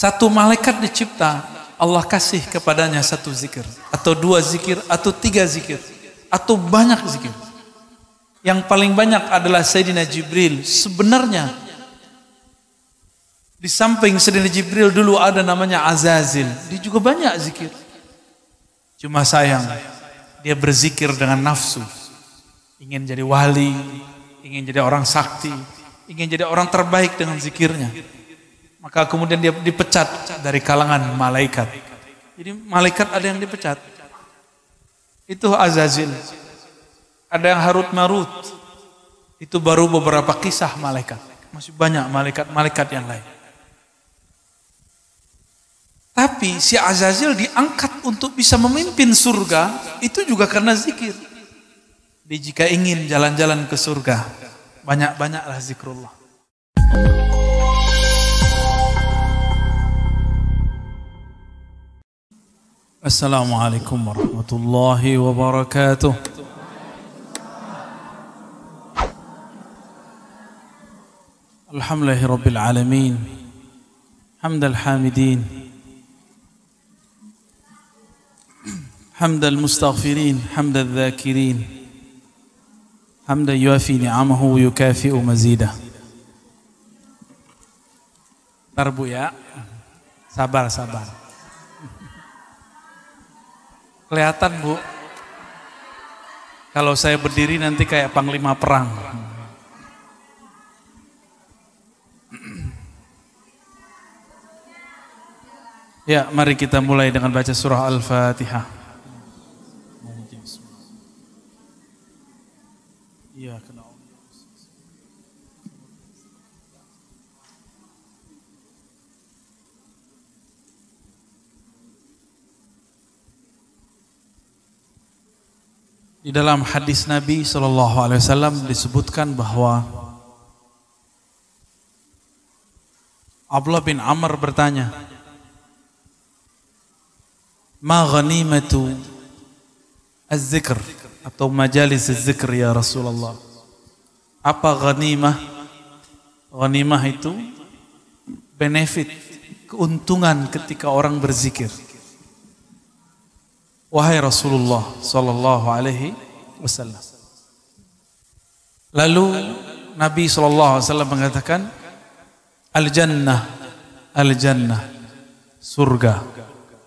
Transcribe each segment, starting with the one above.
Satu malaikat dicipta, Allah kasih kepadanya satu zikir, atau dua zikir, atau tiga zikir, atau banyak zikir. Yang paling banyak adalah Sayyidina Jibril. Sebenarnya, di samping Sayyidina Jibril dulu ada namanya Azazil. Dia juga banyak zikir. Cuma sayang, dia berzikir dengan nafsu. Ingin jadi wali, ingin jadi orang sakti, ingin jadi orang terbaik dengan zikirnya. Maka kemudian dia dipecat dari kalangan malaikat. Jadi malaikat ada yang dipecat. Itu Azazil. Ada yang Harut Marut. Itu baru beberapa kisah malaikat. Masih banyak malaikat-malaikat yang lain. Tapi si Azazil diangkat untuk bisa memimpin surga, itu juga karena zikir. Jadi jika ingin jalan-jalan ke surga, banyak-banyaklah zikrullah. السلام عليكم ورحمة الله وبركاته الحمد لله رب العالمين حمد الحامدين حمد المستغفرين حمد الذاكرين حمدا يوافي نعمه ويكافئ مزيده تربو يا ya. Sabar, Kelihatan bu. Kalau saya berdiri nanti kayak panglima perang. Ya, mari kita mulai dengan baca surah Al-Fatihah. Ya, kenal. Di dalam hadis Nabi Shallallahu Alaihi Wasallam disebutkan bahwa Abdullah bin Amr bertanya, "Ma ghanimatu az-zikr atau majalis az-zikr ya Rasulullah?" Apa ghanimah? Ghanimah itu benefit, keuntungan ketika orang berzikir wahai Rasulullah sallallahu alaihi wasallam. Lalu Nabi sallallahu alaihi wasallam mengatakan al jannah al jannah surga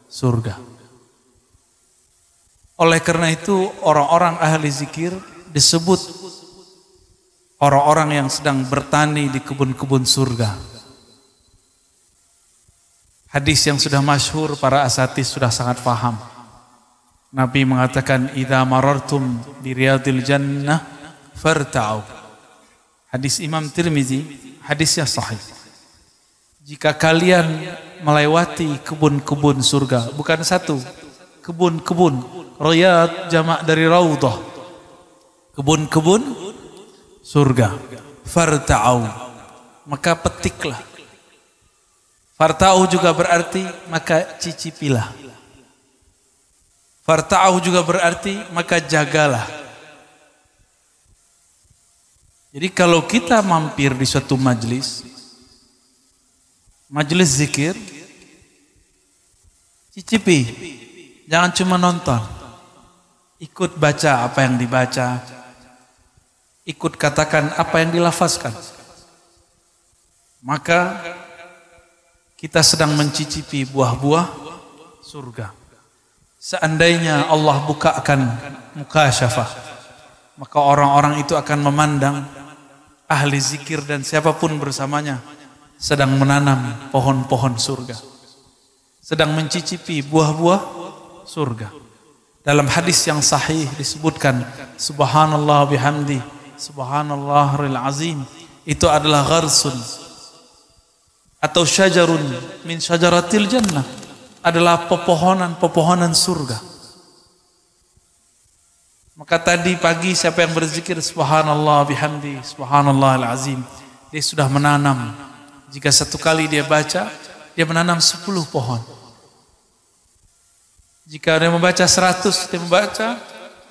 surga. Oleh karena itu orang-orang ahli zikir disebut orang-orang yang sedang bertani di kebun-kebun surga. Hadis yang sudah masyhur para asatis sudah sangat paham. Nabi mengatakan idza marartum bi riyadil jannah farta'u. Hadis Imam Tirmizi, hadisnya sahih. Jika kalian melewati kebun-kebun surga, bukan satu, kebun-kebun. Riyad jamak dari raudhah. Kebun-kebun surga. Farta'u. Maka petiklah. Farta'u juga berarti maka cicipilah Farta'ahu juga berarti maka jagalah. Jadi kalau kita mampir di suatu majlis, majlis zikir, cicipi, jangan cuma nonton. Ikut baca apa yang dibaca, ikut katakan apa yang dilafazkan. Maka kita sedang mencicipi buah-buah surga. Seandainya Allah bukakan muka syafah, maka orang-orang itu akan memandang ahli zikir dan siapapun bersamanya sedang menanam pohon-pohon surga. Sedang mencicipi buah-buah surga. Dalam hadis yang sahih disebutkan, Subhanallah bihamdi, Subhanallah ril azim. Itu adalah gharsun atau syajarun min syajaratil jannah adalah pepohonan-pepohonan surga. Maka tadi pagi siapa yang berzikir subhanallah bihamdi subhanallah azim dia sudah menanam jika satu kali dia baca dia menanam 10 pohon. Jika dia membaca 100 dia membaca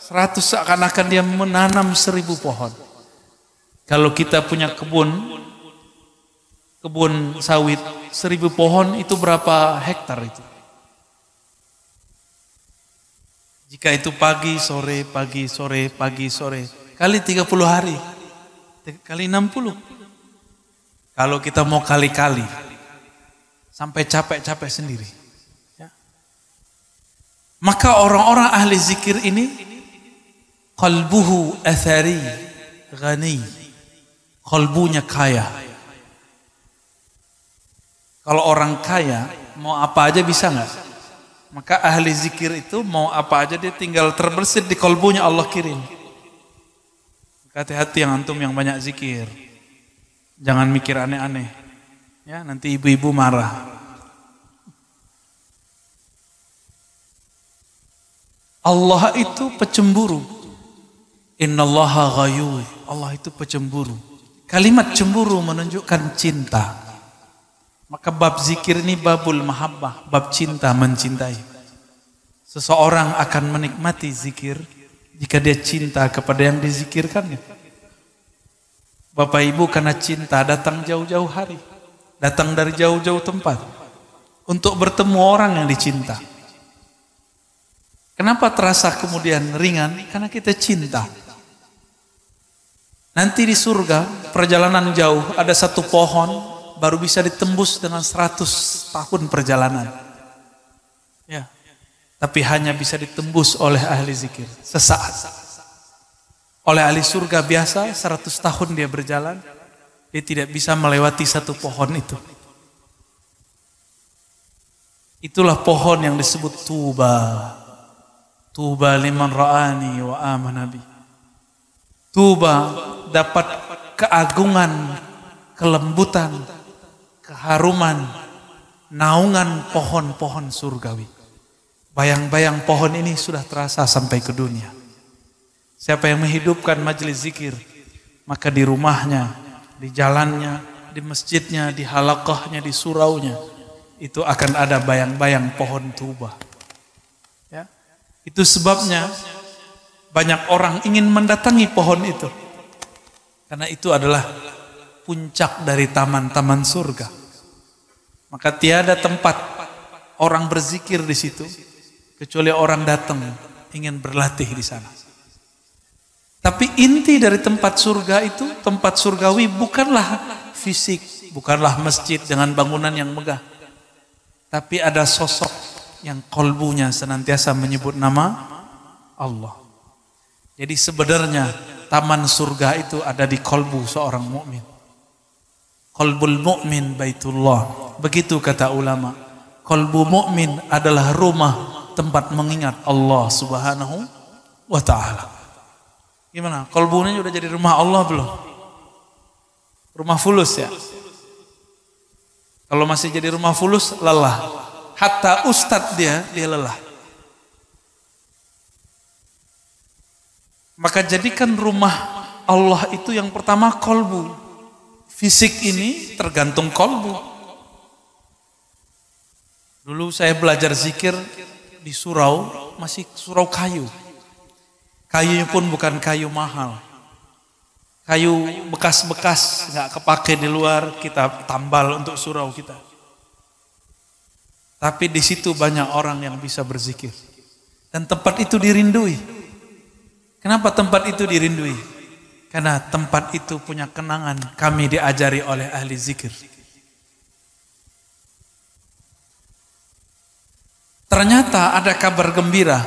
100 seakan-akan dia menanam 1000 pohon. Kalau kita punya kebun kebun sawit 1000 pohon itu berapa hektar itu? Jika itu pagi, sore, pagi, sore, pagi, sore. Kali 30 hari. Kali 60. Kalau kita mau kali-kali. Sampai capek-capek sendiri. Ya. Maka orang-orang ahli zikir ini. Qalbuhu athari ghani. Qalbunya kaya. Kalau orang kaya, mau apa aja bisa nggak? Maka ahli zikir itu mau apa aja dia tinggal terbersit di kolbunya Allah kirim. Hati-hati yang antum yang banyak zikir. Jangan mikir aneh-aneh. Ya, nanti ibu-ibu marah. Allah itu pecemburu. Innallaha ghayuy. Allah itu pecemburu. Kalimat cemburu menunjukkan cinta. Maka bab zikir ini babul mahabbah, bab cinta, mencintai. Seseorang akan menikmati zikir jika dia cinta kepada yang dizikirkannya. Bapak Ibu karena cinta datang jauh-jauh hari, datang dari jauh-jauh tempat untuk bertemu orang yang dicinta. Kenapa terasa kemudian ringan? Karena kita cinta. Nanti di surga perjalanan jauh ada satu pohon baru bisa ditembus dengan 100 tahun perjalanan. Ya. Tapi hanya bisa ditembus oleh ahli zikir sesaat. Oleh ahli surga biasa 100 tahun dia berjalan, dia tidak bisa melewati satu pohon itu. Itulah pohon yang disebut tuba. Tuba liman ra'ani wa amanabi. Tuba dapat keagungan, kelembutan, keharuman naungan pohon-pohon surgawi. Bayang-bayang pohon ini sudah terasa sampai ke dunia. Siapa yang menghidupkan majelis zikir, maka di rumahnya, di jalannya, di masjidnya, di halakahnya, di suraunya, itu akan ada bayang-bayang pohon tuba. Ya. Itu sebabnya banyak orang ingin mendatangi pohon itu. Karena itu adalah puncak dari taman-taman surga. Maka tiada tempat orang berzikir di situ kecuali orang datang ingin berlatih di sana. Tapi inti dari tempat surga itu, tempat surgawi bukanlah fisik, bukanlah masjid dengan bangunan yang megah. Tapi ada sosok yang kolbunya senantiasa menyebut nama Allah. Jadi sebenarnya taman surga itu ada di kolbu seorang mukmin. Kolbul mukmin baitullah. Begitu kata ulama. Kolbu mukmin adalah rumah tempat mengingat Allah Subhanahu wa taala. Gimana? Kolbunya sudah jadi rumah Allah belum? Rumah fulus ya. Kalau masih jadi rumah fulus lelah. Hatta ustadz dia dia lelah. Maka jadikan rumah Allah itu yang pertama kolbu fisik ini tergantung kolbu. Dulu saya belajar zikir di surau, masih surau kayu. Kayunya pun bukan kayu mahal. Kayu bekas-bekas nggak kepake di luar, kita tambal untuk surau kita. Tapi di situ banyak orang yang bisa berzikir. Dan tempat itu dirindui. Kenapa tempat itu dirindui? Karena tempat itu punya kenangan kami diajari oleh ahli zikir. Ternyata ada kabar gembira.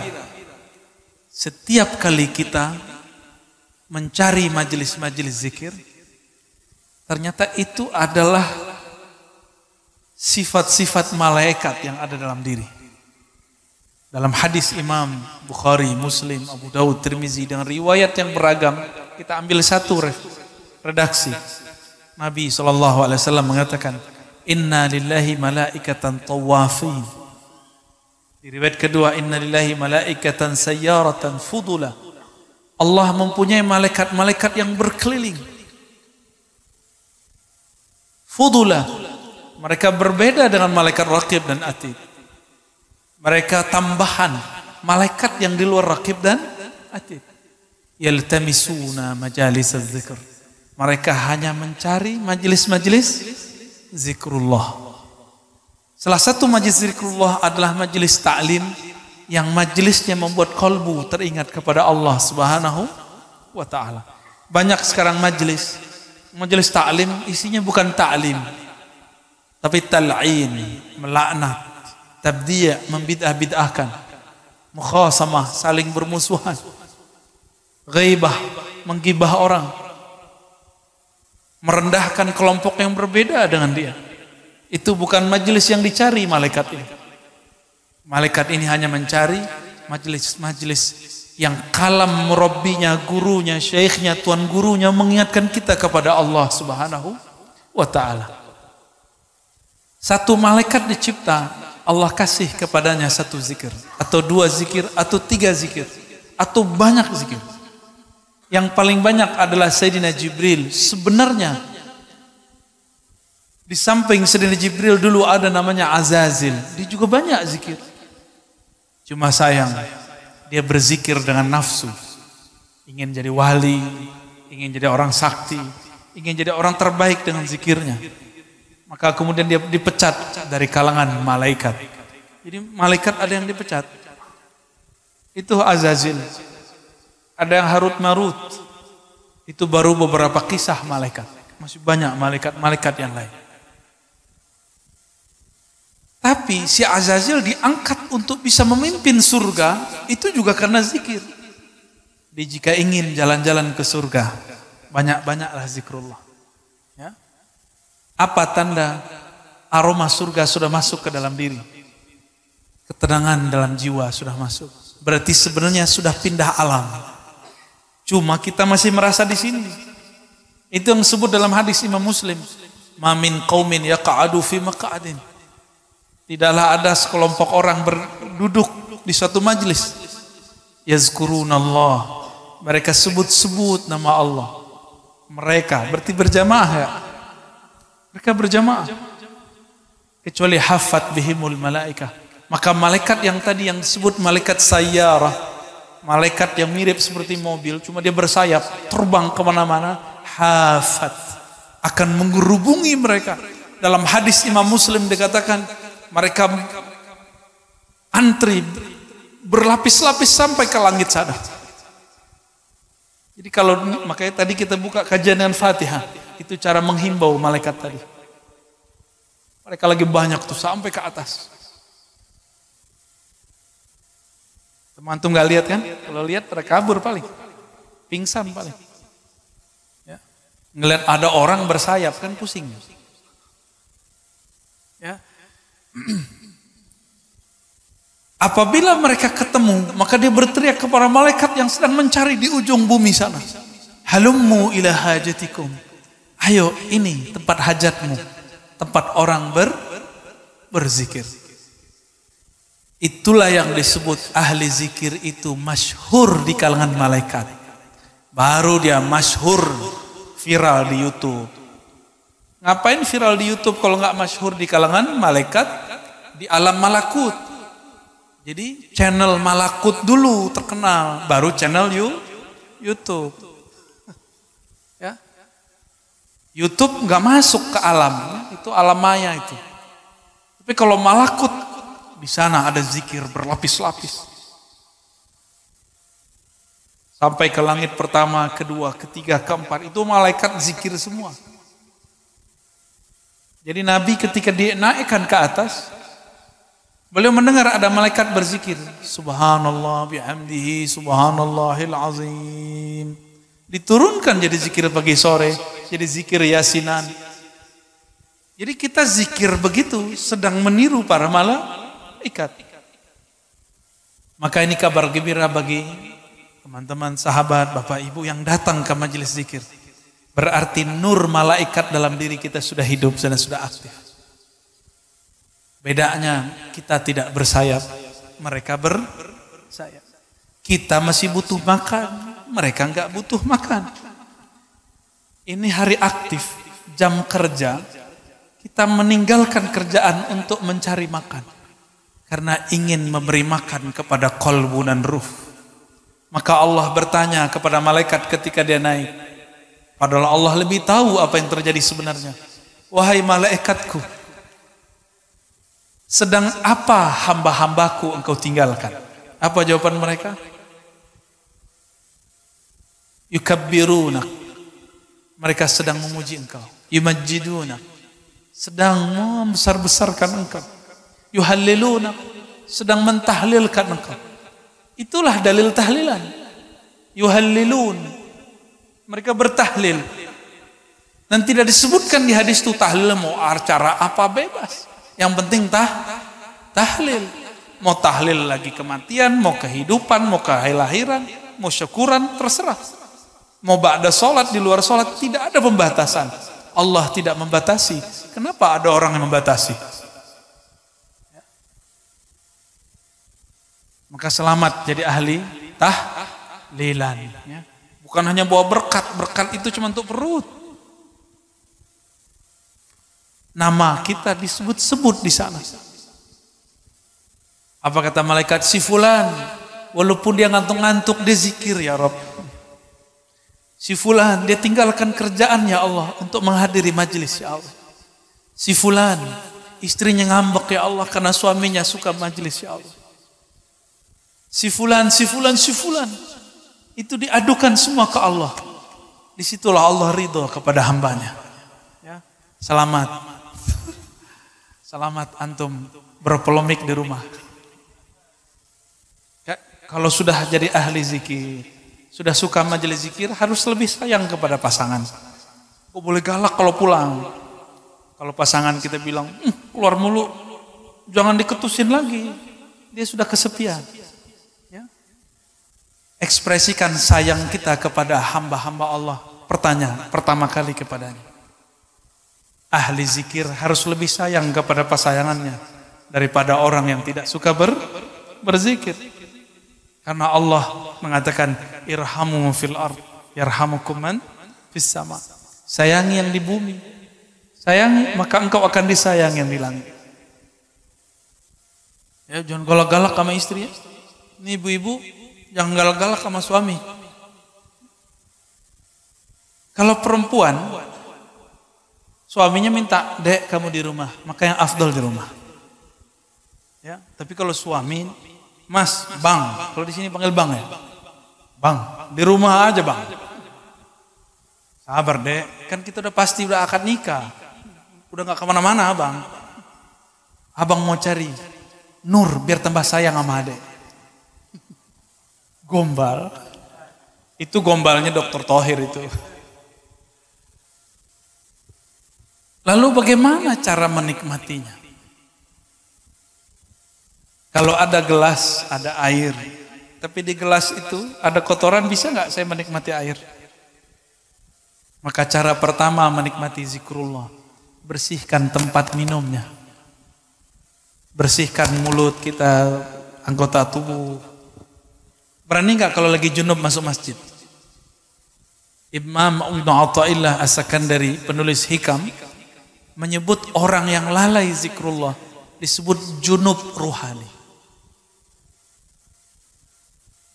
Setiap kali kita mencari majelis-majelis zikir, ternyata itu adalah sifat-sifat malaikat yang ada dalam diri. Dalam hadis Imam Bukhari, Muslim, Abu Dawud, Tirmizi dengan riwayat yang beragam, kita ambil satu redaksi. Nabi SAW mengatakan, Inna lillahi malaikatan tawafin. Di riwayat kedua, Inna lillahi malaikatan sayyaratan fudula. Allah mempunyai malaikat-malaikat yang berkeliling. Fudula. Mereka berbeda dengan malaikat rakib dan atid. Mereka tambahan malaikat yang di luar rakib dan atid yaltamisuna majalis zikr, Mereka hanya mencari majelis-majelis zikrullah. Salah satu majelis zikrullah adalah majelis ta'lim yang majelisnya membuat kalbu teringat kepada Allah Subhanahu wa taala. Banyak sekarang majelis majelis ta'lim isinya bukan ta'lim, tapi tal'in, melaknat, tabdiya, membidah-bidahkan, mukhasamah, saling bermusuhan. Ghaibah, menggibah orang. Merendahkan kelompok yang berbeda dengan dia. Itu bukan majelis yang dicari malaikat ini. Malaikat ini hanya mencari majelis-majelis yang kalam murabbinya, gurunya, syekhnya, tuan gurunya mengingatkan kita kepada Allah Subhanahu wa taala. Satu malaikat dicipta, Allah kasih kepadanya satu zikir atau dua zikir atau tiga zikir atau banyak zikir yang paling banyak adalah Sayyidina Jibril. Sebenarnya di samping Sayyidina Jibril dulu ada namanya Azazil. Dia juga banyak zikir. Cuma sayang dia berzikir dengan nafsu. Ingin jadi wali, ingin jadi orang sakti, ingin jadi orang terbaik dengan zikirnya. Maka kemudian dia dipecat dari kalangan malaikat. Jadi malaikat ada yang dipecat. Itu Azazil. Ada yang Harut Marut. Itu baru beberapa kisah malaikat. Masih banyak malaikat-malaikat yang lain. Tapi si Azazil diangkat untuk bisa memimpin surga, itu juga karena zikir. Jadi jika ingin jalan-jalan ke surga, banyak-banyaklah zikrullah. Ya. Apa tanda aroma surga sudah masuk ke dalam diri? Ketenangan dalam jiwa sudah masuk. Berarti sebenarnya sudah pindah alam. Cuma kita masih merasa di sini. Itu yang disebut dalam hadis Imam Muslim. Mamin kaumin yaqa'adu fi maqa'adin. Tidaklah ada sekelompok orang berduduk di suatu majlis. Yazkurunallah. Mereka sebut-sebut nama Allah. Mereka berarti berjamaah ya. Mereka berjamaah. Kecuali hafat bihimul malaikah. Maka malaikat yang tadi yang disebut malaikat sayyarah malaikat yang mirip seperti mobil, cuma dia bersayap, terbang kemana-mana, hafat akan menggerubungi mereka. Dalam hadis Imam Muslim dikatakan mereka antri berlapis-lapis sampai ke langit sana. Jadi kalau makanya tadi kita buka kajian dengan Fatihah, itu cara menghimbau malaikat tadi. Mereka lagi banyak tuh sampai ke atas. Teman tuh nggak lihat kan? Kalau lihat pada kabur paling, pingsan paling. Ya. Ngelihat ada orang bersayap kan pusing. Ya. Apabila mereka ketemu, maka dia berteriak kepada malaikat yang sedang mencari di ujung bumi sana. Halummu ila hajatikum. Ayo, ini tempat hajatmu. Tempat orang ber berzikir. Itulah yang disebut ahli zikir itu masyhur di kalangan malaikat. Baru dia masyhur viral di YouTube. Ngapain viral di YouTube kalau nggak masyhur di kalangan malaikat di alam malakut? Jadi channel malakut dulu terkenal, baru channel YouTube. Ya. YouTube nggak masuk ke alam, itu alam maya itu. Tapi kalau malakut di sana ada zikir berlapis-lapis. Sampai ke langit pertama, kedua, ketiga, keempat. Itu malaikat zikir semua. Jadi Nabi ketika dia naikkan ke atas, beliau mendengar ada malaikat berzikir. Subhanallah bihamdihi subhanallahil azim. Diturunkan jadi zikir pagi sore, jadi zikir yasinan. Jadi kita zikir begitu sedang meniru para malaikat ikat. Maka ini kabar gembira bagi teman-teman sahabat, bapak ibu yang datang ke majelis zikir. Berarti nur malaikat dalam diri kita sudah hidup dan sudah aktif. Bedanya kita tidak bersayap, mereka bersayap. Kita masih butuh makan, mereka nggak butuh makan. Ini hari aktif, jam kerja, kita meninggalkan kerjaan untuk mencari makan karena ingin memberi makan kepada kolbu dan ruh. Maka Allah bertanya kepada malaikat ketika dia naik. Padahal Allah lebih tahu apa yang terjadi sebenarnya. Wahai malaikatku, sedang apa hamba-hambaku engkau tinggalkan? Apa jawaban mereka? Yukabbiruna. Mereka sedang memuji engkau. Yumajiduna. Sedang membesar-besarkan engkau yuhalliluna sedang mentahlilkan engkau. Itulah dalil tahlilan. Yuhallilun. Mereka bertahlil. Dan tidak disebutkan di hadis itu tahlil mau acara apa bebas. Yang penting tah tahlil. Mau tahlil lagi kematian, mau kehidupan, mau kelahiran, mau syukuran, terserah. Mau ba'da sholat, di luar sholat, tidak ada pembatasan. Allah tidak membatasi. Kenapa ada orang yang membatasi? Maka selamat jadi ahli tahlilan. Ya. Bukan hanya bawa berkat, berkat itu cuma untuk perut. Nama kita disebut-sebut di sana. Apa kata malaikat si fulan? Walaupun dia ngantuk-ngantuk, dia zikir ya Rob. Si fulan, dia tinggalkan kerjaan ya Allah untuk menghadiri majelis ya Allah. Si fulan, istrinya ngambek ya Allah karena suaminya suka majelis ya Allah si fulan, si fulan, si fulan. Itu diadukan semua ke Allah. Disitulah Allah ridho kepada hambanya. Ya. Selamat. Selamat antum berpolemik di rumah. Ya, kalau sudah jadi ahli zikir, sudah suka majelis zikir, harus lebih sayang kepada pasangan. Kok boleh galak kalau pulang? Kalau pasangan kita bilang, hmm, keluar mulu, jangan diketusin lagi. Dia sudah kesepian ekspresikan sayang kita kepada hamba-hamba Allah. Pertanyaan pertama kali kepadanya. Ahli zikir harus lebih sayang kepada pasayangannya daripada orang yang tidak suka ber, berzikir. Karena Allah mengatakan irhamu fil ard yarhamukum man fis sama. Sayangi yang di bumi. Sayangi maka engkau akan disayang yang di langit. Ya jangan galak-galak sama istri ya. Ini ibu-ibu yang galak-galak sama suami. Kalau perempuan, suaminya minta, dek kamu di rumah, maka yang afdol di rumah. Ya, tapi kalau suami, mas, bang, kalau di sini panggil bang ya, bang, di rumah aja bang. Sabar dek, kan kita udah pasti udah akad nikah, udah nggak kemana-mana abang. Abang mau cari nur biar tambah sayang sama adek. Gombal. Itu gombalnya Dokter Tohir itu. Lalu bagaimana cara menikmatinya? Kalau ada gelas, ada air, tapi di gelas itu ada kotoran, bisa nggak saya menikmati air? Maka cara pertama menikmati zikrullah, bersihkan tempat minumnya. Bersihkan mulut kita, anggota tubuh, Berani nggak kalau lagi junub masuk masjid? Imam Ibn Atta'illah asakan dari penulis Hikam, menyebut orang yang lalai zikrullah disebut junub ruhani.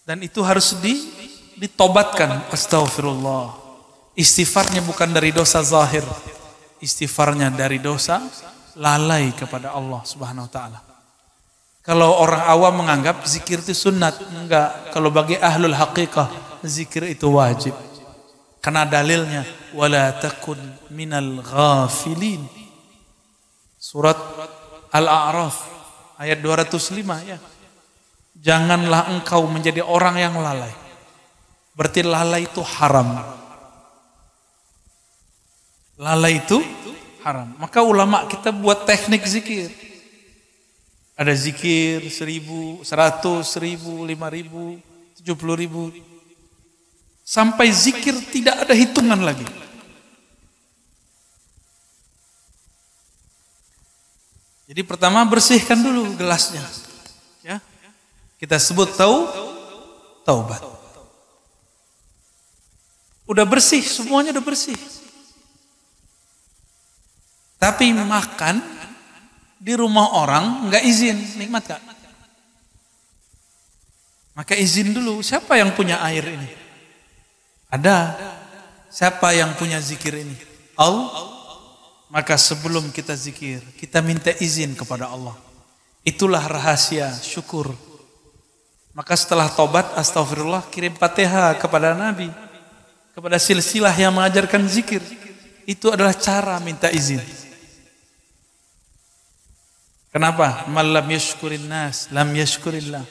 Dan itu harus di, ditobatkan. Astaghfirullah. Istighfarnya bukan dari dosa zahir. Istighfarnya dari dosa lalai kepada Allah Subhanahu wa taala. Kalau orang awam menganggap zikir itu sunat, enggak. Kalau bagi ahlul haqiqah, zikir itu wajib. Karena dalilnya, wala takun minal ghafilin. Surat Al-A'raf ayat 205 ya. Janganlah engkau menjadi orang yang lalai. Berarti lalai itu haram. Lalai itu haram. Maka ulama kita buat teknik zikir. Ada zikir seribu, seratus seribu, lima ribu, tujuh puluh ribu. Sampai zikir tidak ada hitungan lagi. Jadi pertama bersihkan dulu gelasnya. Ya. Kita sebut tahu taubat. Udah bersih, semuanya udah bersih. Tapi makan di rumah orang nggak izin nikmat kak maka izin dulu siapa yang punya air ini ada siapa yang punya zikir ini Allah maka sebelum kita zikir kita minta izin kepada Allah itulah rahasia syukur maka setelah tobat astagfirullah kirim pateha kepada Nabi kepada silsilah yang mengajarkan zikir itu adalah cara minta izin. Kenapa? Malam yashkurin nas, lam yashkurillah.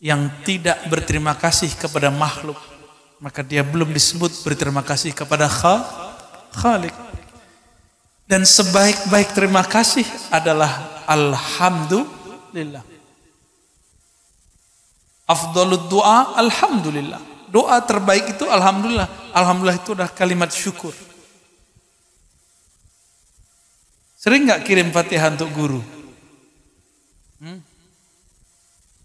Yang tidak berterima kasih kepada makhluk, maka dia belum disebut berterima kasih kepada khal, khalik. Dan sebaik-baik terima kasih adalah alhamdulillah. Afdalud doa alhamdulillah. Doa terbaik itu alhamdulillah. Alhamdulillah itu adalah kalimat syukur. Sering nggak kirim fatihah untuk guru?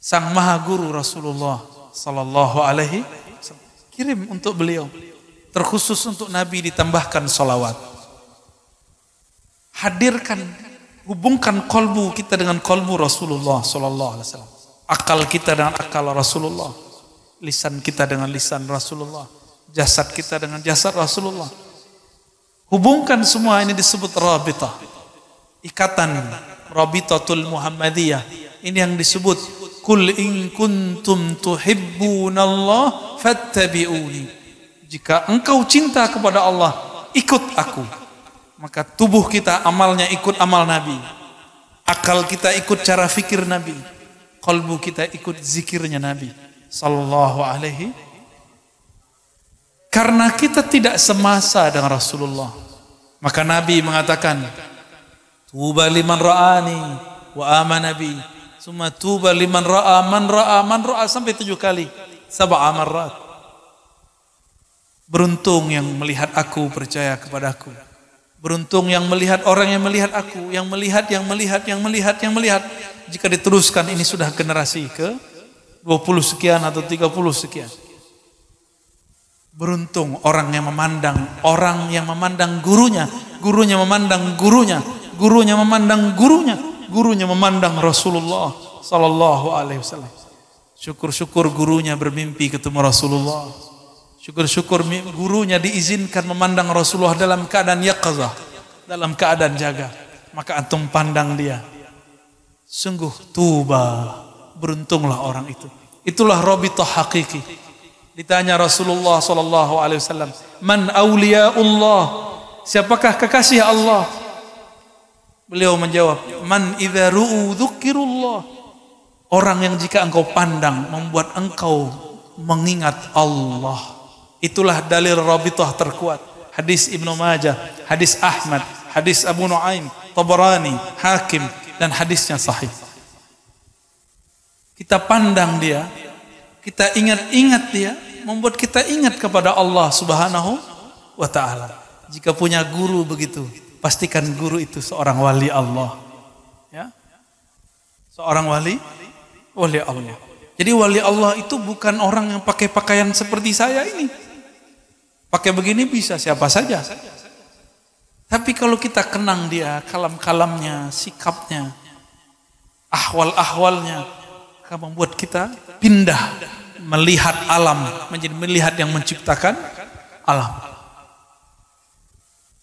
sang maha guru Rasulullah sallallahu alaihi kirim untuk beliau terkhusus untuk nabi ditambahkan salawat hadirkan hubungkan kolbu kita dengan kolbu Rasulullah sallallahu alaihi wasallam akal kita dengan akal Rasulullah lisan kita dengan lisan Rasulullah jasad kita dengan jasad Rasulullah hubungkan semua ini disebut rabitah ikatan rabitatul muhammadiyah ini yang disebut Kul in kuntum tuhibbunallah fattabi'uni. Jika engkau cinta kepada Allah, ikut aku. Maka tubuh kita amalnya ikut amal Nabi. Akal kita ikut cara fikir Nabi. Kolbu kita ikut zikirnya Nabi. Sallallahu alaihi. Karena kita tidak semasa dengan Rasulullah. Maka Nabi mengatakan, Tuba liman ra'ani wa amanabi. Suma tuba liman ra'a man ra'a man ra'a sampai tujuh kali. Sab'a marrat. Beruntung yang melihat aku percaya kepadaku. Beruntung yang melihat orang yang melihat aku, yang melihat, yang melihat, yang melihat, yang melihat. Jika diteruskan ini sudah generasi ke 20 sekian atau 30 sekian. Beruntung orang yang memandang, orang yang memandang gurunya, gurunya memandang gurunya, gurunya memandang gurunya, gurunya memandang Rasulullah sallallahu alaihi wasallam. Syukur-syukur gurunya bermimpi ketemu Rasulullah. Syukur-syukur gurunya diizinkan memandang Rasulullah dalam keadaan yaqazah, dalam keadaan jaga. Maka antum pandang dia. Sungguh tuba, beruntunglah orang itu. Itulah rabithah hakiki. Ditanya Rasulullah sallallahu alaihi wasallam, "Man Allah? Siapakah kekasih Allah? Beliau menjawab, "Man idza ru'u dzukirullah." Orang yang jika engkau pandang membuat engkau mengingat Allah. Itulah dalil Rabitah terkuat. Hadis Ibnu Majah, hadis Ahmad, hadis Abu Nuaim, Tabarani, Hakim dan hadisnya sahih. Kita pandang dia, kita ingat-ingat dia, membuat kita ingat kepada Allah Subhanahu wa taala. Jika punya guru begitu, pastikan guru itu seorang wali Allah. Ya. Seorang wali wali Allah. Jadi wali Allah itu bukan orang yang pakai pakaian seperti saya ini. Pakai begini bisa siapa saja. Tapi kalau kita kenang dia, kalam-kalamnya, sikapnya, ahwal-ahwalnya, akan membuat kita pindah melihat alam menjadi melihat yang menciptakan alam.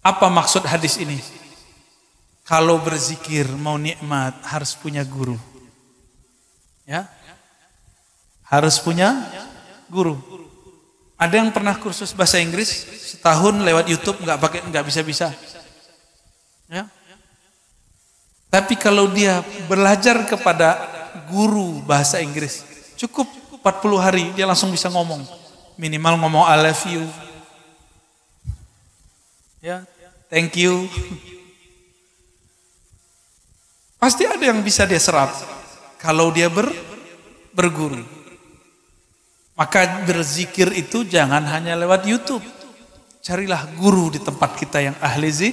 Apa maksud hadis ini? Kalau berzikir mau nikmat harus punya guru. Ya? Harus punya guru. Ada yang pernah kursus bahasa Inggris setahun lewat YouTube nggak pakai nggak bisa bisa. Ya? Tapi kalau dia belajar kepada guru bahasa Inggris cukup 40 hari dia langsung bisa ngomong minimal ngomong I love you. Ya, thank you. Pasti ada yang bisa dia serap kalau dia ber, berguru. Maka berzikir itu jangan hanya lewat YouTube. Carilah guru di tempat kita yang ahli zi,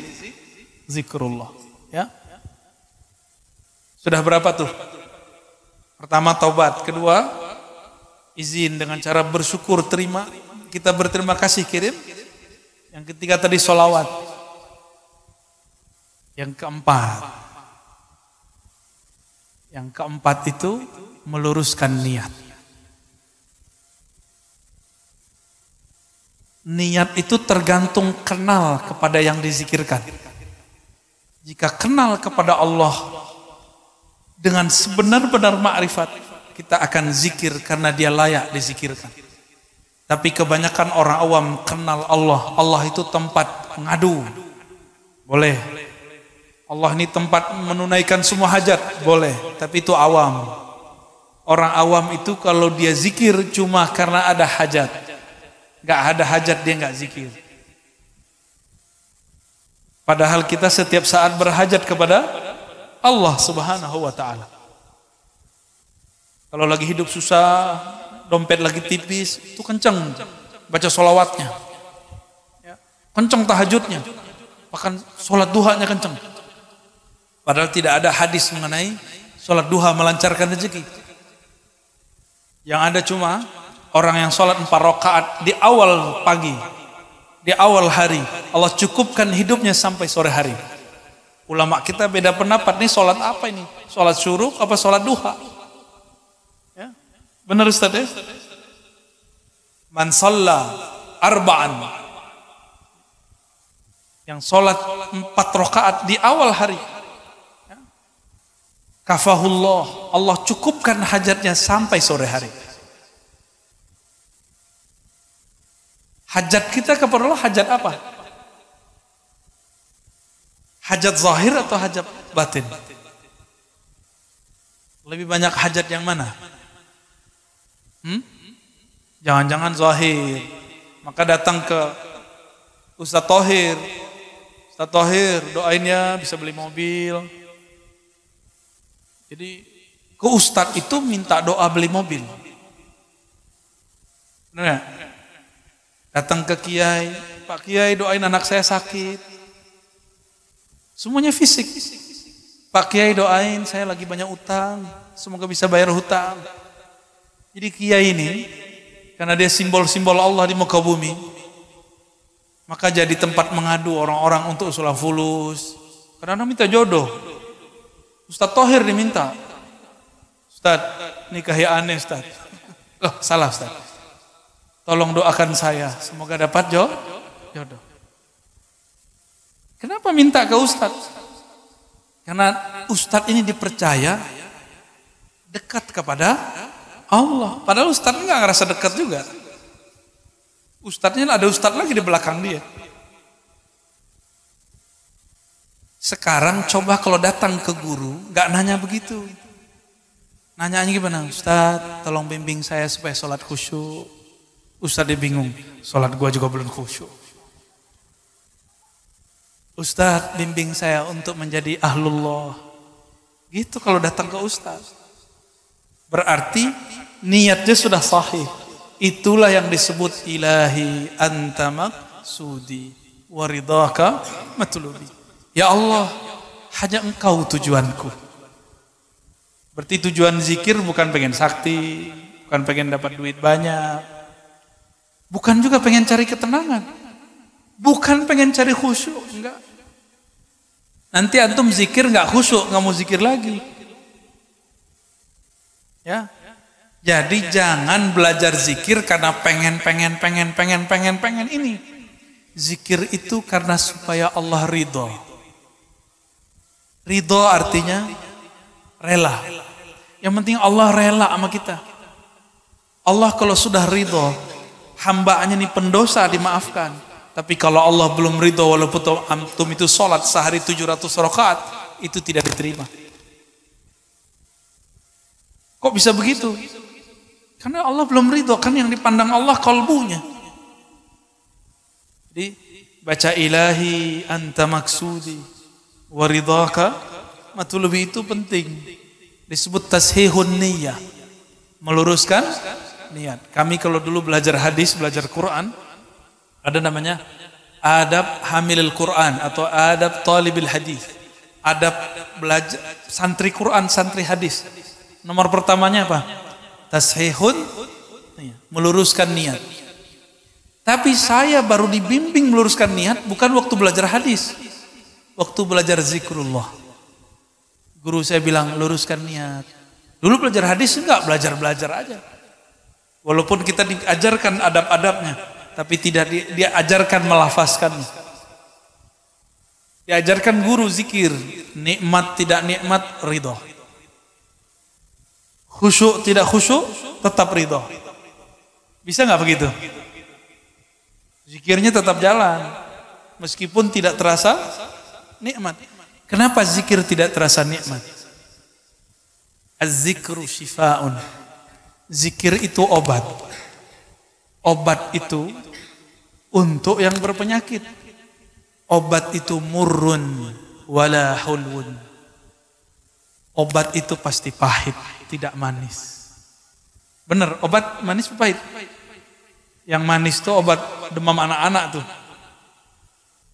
zikrullah. Ya. Sudah berapa tuh? Pertama taubat, kedua izin dengan cara bersyukur terima. Kita berterima kasih kirim. Yang ketiga tadi solawat. Yang keempat, yang keempat itu meluruskan niat. Niat itu tergantung kenal kepada yang dizikirkan. Jika kenal kepada Allah dengan sebenar-benar makrifat, kita akan zikir karena dia layak dizikirkan. Tapi kebanyakan orang awam kenal Allah. Allah itu tempat mengadu. Boleh Allah ini tempat menunaikan semua hajat, boleh, tapi itu awam. Orang awam itu kalau dia zikir cuma karena ada hajat. Gak ada hajat dia gak zikir. Padahal kita setiap saat berhajat kepada Allah Subhanahu wa taala. Kalau lagi hidup susah, dompet lagi tipis, itu kenceng baca solawatnya. Ya. Kenceng tahajudnya. Bahkan sholat duhanya kenceng. Padahal tidak ada hadis mengenai sholat duha melancarkan rezeki. Yang ada cuma orang yang sholat empat rakaat di awal pagi, di awal hari. Allah cukupkan hidupnya sampai sore hari. Ulama kita beda pendapat nih sholat apa ini? Sholat syuruk apa sholat duha? Ya. Benar Ustaz ya? Man arba'an. Yang sholat empat rakaat di awal hari Kafahullah, Allah cukupkan hajatnya sampai sore hari. Hajat kita kepada Allah hajat apa? Hajat zahir atau hajat batin? Lebih banyak hajat yang mana? jangan hmm? Jangan-jangan zahir. Maka datang ke Ustaz Tohir. Ustaz Tohir, doain ya bisa beli mobil, jadi ke ustadz itu minta doa beli mobil. Benar Datang ke kiai, Pak Kiai doain anak saya sakit. Semuanya fisik. Pak Kiai doain saya lagi banyak utang, semoga bisa bayar hutang. Jadi kiai ini karena dia simbol-simbol Allah di muka bumi, maka jadi tempat mengadu orang-orang untuk usulah fulus. Karena minta jodoh. Ustadz Tohir diminta. Ustadz, nikah ya aneh Ustadz. Loh, salah Ustadz. Tolong doakan saya, semoga dapat jo jodoh. Kenapa minta ke Ustadz? Karena Ustadz ini dipercaya dekat kepada Allah. Padahal Ustadz nggak ngerasa dekat juga. Ustadznya ada Ustadz lagi di belakang dia. Sekarang coba kalau datang ke guru, nggak nanya begitu. nanya aja gimana? Ustaz, tolong bimbing saya supaya sholat khusyuk. Ustaz dia bingung, sholat gua juga belum khusyuk. Ustaz, bimbing saya untuk menjadi ahlullah. Gitu kalau datang ke Ustaz. Berarti niatnya sudah sahih. Itulah yang disebut ilahi antamak sudi waridaka matulubi. Ya Allah, hanya engkau tujuanku. Berarti tujuan zikir bukan pengen sakti, bukan pengen dapat duit banyak, bukan juga pengen cari ketenangan, bukan pengen cari khusyuk, enggak. Nanti antum zikir nggak khusyuk, nggak mau zikir lagi. Ya. Jadi jangan belajar zikir karena pengen, pengen, pengen, pengen, pengen, pengen ini. Zikir itu karena supaya Allah ridho. Ridho artinya rela. Yang penting Allah rela sama kita. Allah kalau sudah ridho, hambaannya nih pendosa dimaafkan. Tapi kalau Allah belum ridho walaupun antum itu sholat sehari 700 rakaat itu tidak diterima. Kok bisa begitu? Karena Allah belum ridho kan yang dipandang Allah kalbunya. Jadi baca ilahi anta maksudi waridhaka lebih itu penting disebut tashihun niyah meluruskan niat kami kalau dulu belajar hadis belajar Quran ada namanya adab hamilil Quran atau adab talibil hadis adab belajar santri Quran santri hadis nomor pertamanya apa tashihun meluruskan niat tapi saya baru dibimbing meluruskan niat bukan waktu belajar hadis waktu belajar zikrullah. Guru saya bilang luruskan niat. Dulu belajar hadis enggak, belajar-belajar aja. Walaupun kita diajarkan adab-adabnya, tapi tidak di, diajarkan melafazkan. Diajarkan guru zikir, nikmat tidak nikmat ridho. Khusyuk tidak khusyuk tetap ridho. Bisa nggak begitu? Zikirnya tetap jalan, meskipun tidak terasa nikmat. Kenapa zikir tidak terasa nikmat? az shifaun, Zikir itu obat. Obat itu untuk yang berpenyakit. Obat itu murun, wala hulun. Obat itu pasti pahit, tidak manis. Benar, obat manis pahit. Yang manis itu obat demam anak-anak tuh.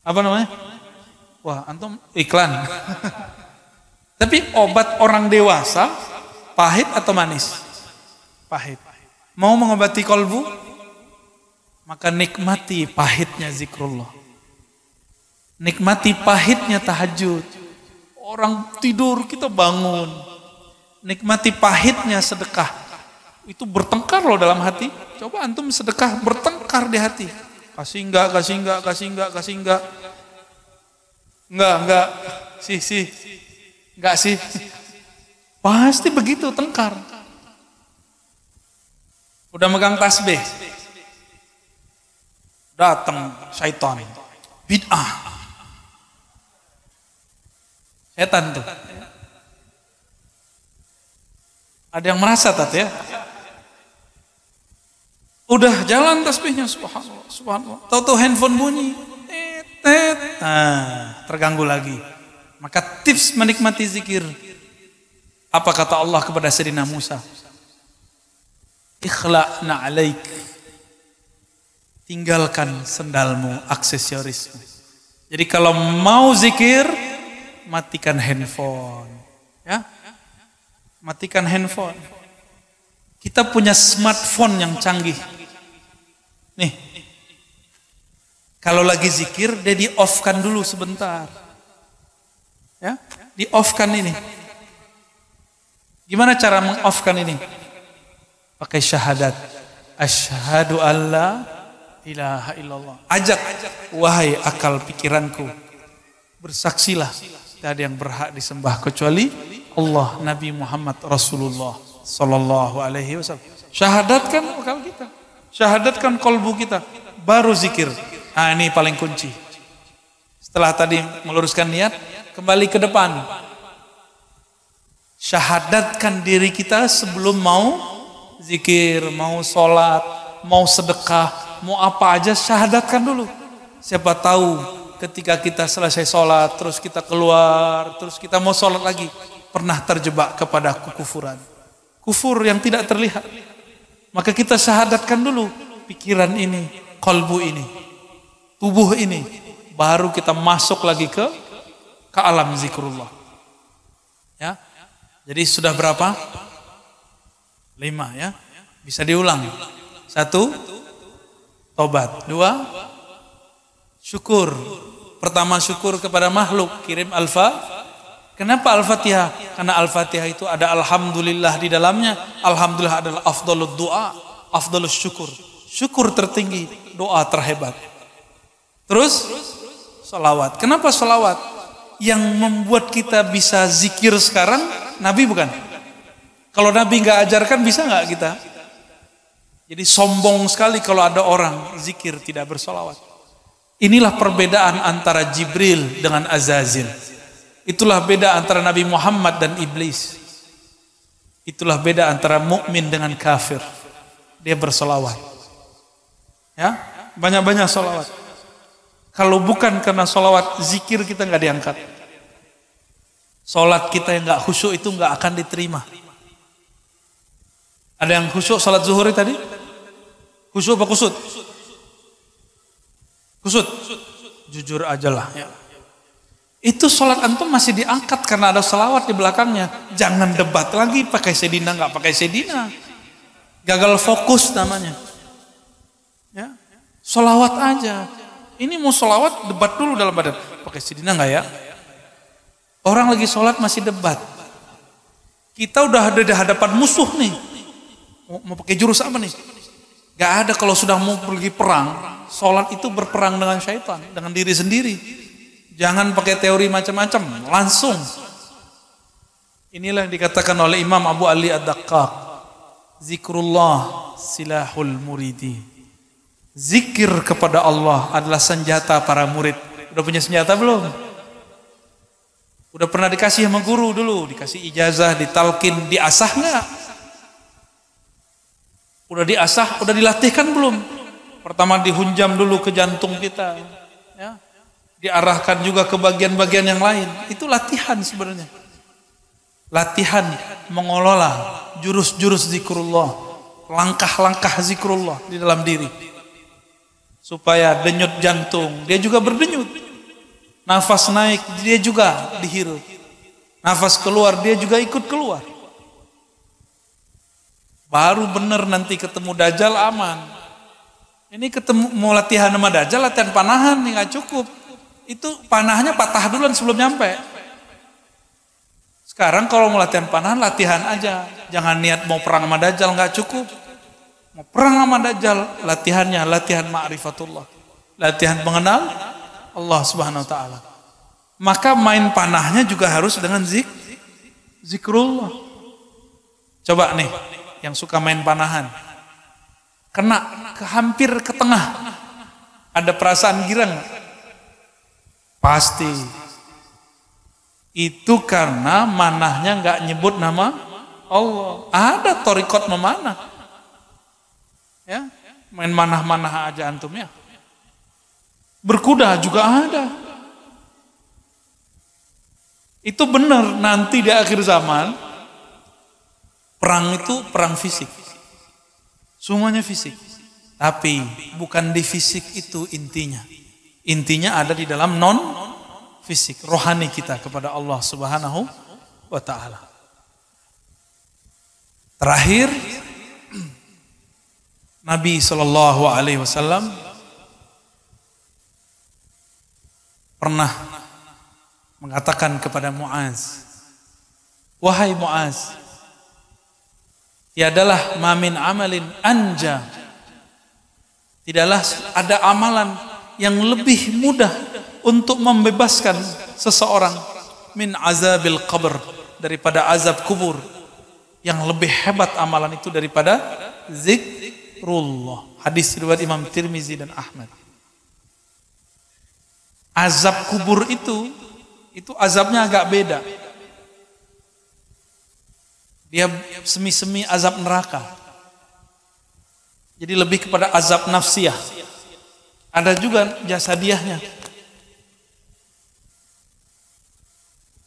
Apa namanya? Wah, antum iklan. Tapi obat orang dewasa pahit atau manis? Pahit. Mau mengobati kolbu? Maka nikmati pahitnya zikrullah. Nikmati pahitnya tahajud. Orang tidur kita bangun. Nikmati pahitnya sedekah. Itu bertengkar loh dalam hati. Coba antum sedekah bertengkar di hati. Kasih enggak, kasih enggak, kasih enggak, kasih enggak. Enggak, enggak. Sih, sih. Enggak sih. Pasti begitu tengkar. Udah megang tasbih. Datang syaitan. Bid'ah. Setan tuh. Ada yang merasa tadi ya? Udah jalan tasbihnya subhanallah, subhanallah. Tahu-tahu handphone bunyi tet, terganggu lagi. Maka tips menikmati zikir. Apa kata Allah kepada Sayyidina Musa? Ikhla'na alaik. Tinggalkan sendalmu, aksesorismu. Jadi kalau mau zikir, matikan handphone. Ya? Matikan handphone. Kita punya smartphone yang canggih. Nih, kalau lagi zikir, dia di off-kan dulu sebentar. Ya, di off-kan ini. Gimana cara meng-off-kan ini? Pakai syahadat. ashhadu alla ilaha illallah. Ajak, wahai akal pikiranku. Bersaksilah, tidak ada yang berhak disembah kecuali Allah Nabi Muhammad Rasulullah Sallallahu Alaihi Wasallam. Syahadatkan akal kita, kan kolbu kita, baru zikir. Nah, ini paling kunci. Setelah tadi meluruskan niat, kembali ke depan. Syahadatkan diri kita sebelum mau zikir, mau sholat, mau sedekah, mau apa aja syahadatkan dulu. Siapa tahu ketika kita selesai sholat, terus kita keluar, terus kita mau sholat lagi, pernah terjebak kepada kekufuran. Kufur yang tidak terlihat. Maka kita syahadatkan dulu pikiran ini, kolbu ini tubuh ini baru kita masuk lagi ke ke alam zikrullah ya jadi sudah berapa lima ya bisa diulang satu tobat dua syukur pertama syukur kepada makhluk kirim alfa kenapa al-fatihah karena al-fatihah itu ada alhamdulillah di dalamnya alhamdulillah adalah afdalud doa afdalus syukur syukur tertinggi doa terhebat Terus salawat. Kenapa salawat? Yang membuat kita bisa zikir sekarang, Nabi bukan? Kalau Nabi nggak ajarkan bisa nggak kita? Jadi sombong sekali kalau ada orang zikir tidak bersolawat. Inilah perbedaan antara Jibril dengan Azazil. Itulah beda antara Nabi Muhammad dan iblis. Itulah beda antara mukmin dengan kafir. Dia bersolawat. Ya, banyak-banyak solawat. Kalau bukan karena sholawat, zikir kita nggak diangkat. Sholat kita yang nggak khusyuk itu nggak akan diterima. Ada yang khusyuk sholat zuhur tadi? Khusyuk apa kusut? Kusut. Jujur aja lah. Ya. Itu sholat antum masih diangkat karena ada sholawat di belakangnya. Jangan debat lagi pakai sedina nggak pakai sedina. Gagal fokus namanya. Ya. Solawat aja. Ini mau sholawat debat dulu dalam badan. Pakai sidina nggak ya? Orang lagi sholat masih debat. Kita udah ada di hadapan musuh nih. Mau, mau pakai jurus apa nih? Gak ada kalau sudah mau pergi perang. Sholat itu berperang dengan syaitan, dengan diri sendiri. Jangan pakai teori macam-macam, langsung. Inilah yang dikatakan oleh Imam Abu Ali ad dakak Zikrullah silahul muridi. Zikir kepada Allah adalah senjata para murid. Udah punya senjata belum? Udah pernah dikasih sama guru dulu, dikasih ijazah, ditalkin, diasah nggak? Udah diasah, udah dilatihkan belum? Pertama dihunjam dulu ke jantung kita, ya. diarahkan juga ke bagian-bagian yang lain. Itu latihan sebenarnya. Latihan mengelola jurus-jurus zikrullah, langkah-langkah zikrullah di dalam diri supaya denyut jantung dia juga berdenyut nafas naik dia juga dihirup nafas keluar dia juga ikut keluar baru benar nanti ketemu dajjal aman ini ketemu mau latihan sama dajjal latihan panahan nih nggak cukup itu panahnya patah duluan sebelum nyampe sekarang kalau mau latihan panahan latihan aja jangan niat mau perang sama dajjal nggak cukup Mau perang sama Dajjal, latihannya latihan ma'rifatullah. Latihan mengenal Allah Subhanahu wa taala. Maka main panahnya juga harus dengan zik zikrullah. Coba nih yang suka main panahan. Kena ke hampir ke tengah. Ada perasaan girang? Pasti. Itu karena manahnya nggak nyebut nama Allah. Ada torikot memanah Ya, main manah-manah aja antum ya. Berkuda juga ada. Itu benar nanti di akhir zaman perang itu perang fisik. Semuanya fisik. Tapi bukan di fisik itu intinya. Intinya ada di dalam non fisik, rohani kita kepada Allah Subhanahu wa taala. Terakhir Nabi Shallallahu Alaihi Wasallam pernah mengatakan kepada Muaz, wahai Muaz, tiadalah mamin amalin anja, tidaklah ada amalan yang lebih mudah untuk membebaskan seseorang min azabil qabr daripada azab kubur yang lebih hebat amalan itu daripada zik zikrullah. Hadis riwayat Imam Tirmizi dan Ahmad. Azab kubur itu, itu azabnya agak beda. Dia semi-semi azab neraka. Jadi lebih kepada azab nafsiyah. Ada juga jasadiahnya.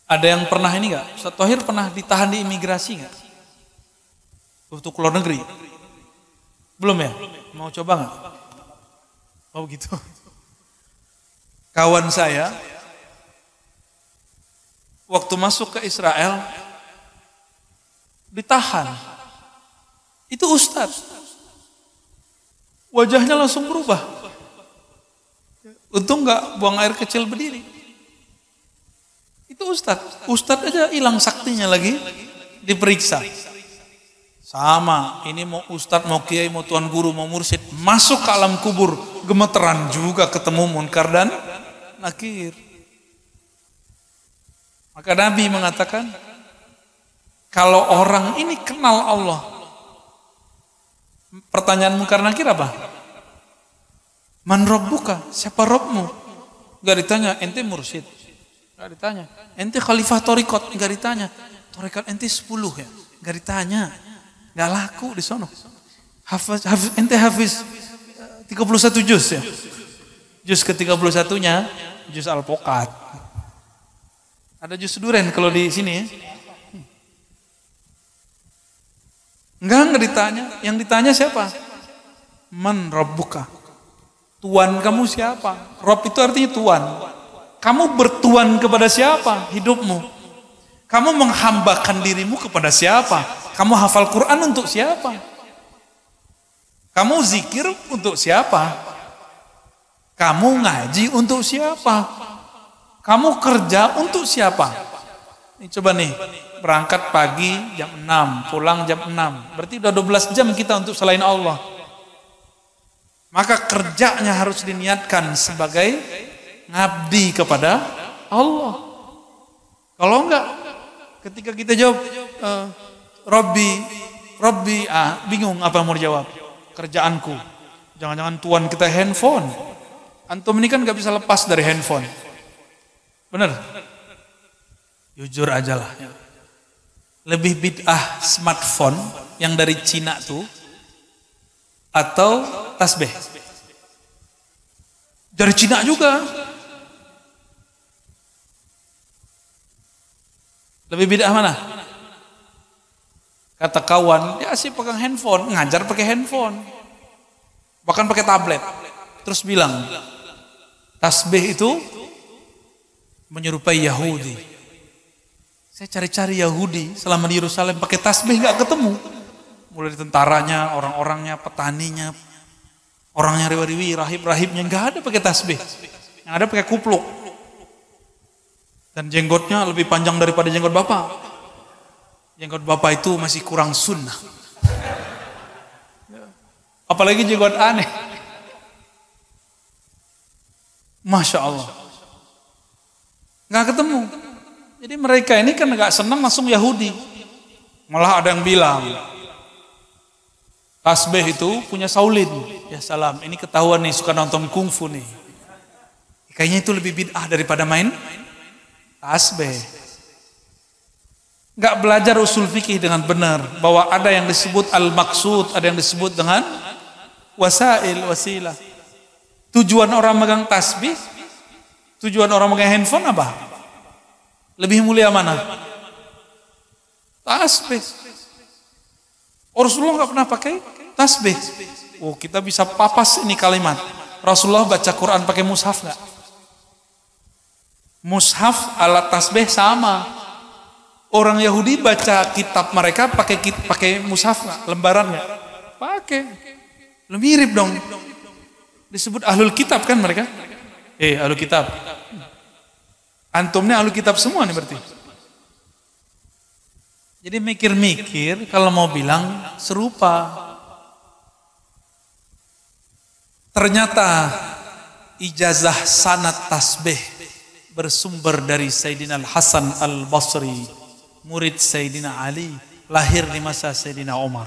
Ada yang pernah ini nggak? Ustaz Tohir pernah ditahan di imigrasi nggak? Untuk luar negeri. Belum ya? Mau coba nggak? Oh gitu. Kawan saya waktu masuk ke Israel ditahan. Itu ustadz. Wajahnya langsung berubah. Untung nggak buang air kecil berdiri. Itu ustadz. Ustadz aja hilang saktinya lagi diperiksa. Sama, ini mau ustadz, mau kiai, mau tuan guru, mau mursid, masuk ke alam kubur, gemeteran juga ketemu munkar dan nakir. Maka Nabi mengatakan, kalau orang ini kenal Allah, pertanyaan munkar nakir apa? Man Rob buka? siapa robmu? Gak ditanya, ente mursid. Gak ditanya. Ente khalifah torikot, gak ditanya. Torikot ente sepuluh ya, gak ditanya nggak laku di sono. Hafiz, hafiz, ente hafiz 31 juz ya. Juz ke-31-nya juz alpokat. Ada juz duren kalau di sini ya. Enggak, enggak ditanya. Yang ditanya siapa? Man rabbuka. Tuan kamu siapa? Rob itu artinya tuan. Kamu bertuan kepada siapa? Hidupmu. Kamu menghambakan dirimu kepada siapa? Kamu hafal Quran untuk siapa? Kamu zikir untuk siapa? Kamu ngaji untuk siapa? Kamu kerja untuk siapa? Ini coba nih, berangkat pagi jam 6, pulang jam 6. Berarti udah 12 jam kita untuk selain Allah. Maka kerjanya harus diniatkan sebagai ngabdi kepada Allah. Kalau enggak, ketika kita jawab, uh, Robbi, Robbi, ah bingung apa yang mau dijawab. Kerjaanku. Jangan-jangan tuan kita handphone. Antum ini kan gak bisa lepas dari handphone. Bener? Jujur aja lah. Lebih bid'ah smartphone yang dari Cina tuh atau tasbih? Dari Cina juga. Lebih bid'ah mana? Kata kawan, dia ya, sih pegang handphone, ngajar pakai handphone. Bahkan pakai tablet. Terus bilang, tasbih itu menyerupai Yahudi. Saya cari-cari Yahudi selama di Yerusalem pakai tasbih nggak ketemu. Mulai dari tentaranya, orang-orangnya, petaninya, orangnya riwi-riwi, rahib-rahibnya nggak ada pakai tasbih. Yang ada pakai kupluk. Dan jenggotnya lebih panjang daripada jenggot bapak jenggot bapak itu masih kurang sunnah. Apalagi jenggot aneh. Masya Allah. Nggak ketemu. Jadi mereka ini kan nggak senang langsung Yahudi. Malah ada yang bilang, Tasbih itu punya Saulin. Ya salam, ini ketahuan nih suka nonton kungfu nih. Kayaknya itu lebih bid'ah daripada main tasbih nggak belajar usul fikih dengan benar bahwa ada yang disebut al maksud ada yang disebut dengan wasail wasilah tujuan orang megang tasbih tujuan orang megang handphone apa lebih mulia mana tasbih Rasulullah nggak pernah pakai tasbih oh kita bisa papas ini kalimat Rasulullah baca Quran pakai mushaf nggak mushaf alat tasbih sama Orang Yahudi baca kitab mereka pakai kit, pakai mushaf nggak? Lembaran nggak? Pakai. Lu mirip dong. Disebut ahlul kitab kan mereka? Eh, ahlul kitab. Antumnya ahlul kitab semua nih berarti. Jadi mikir-mikir kalau mau bilang serupa. Ternyata ijazah sanat tasbih bersumber dari Sayyidina Al-Hasan Al-Basri murid Sayyidina Ali, lahir di masa Sayyidina Umar.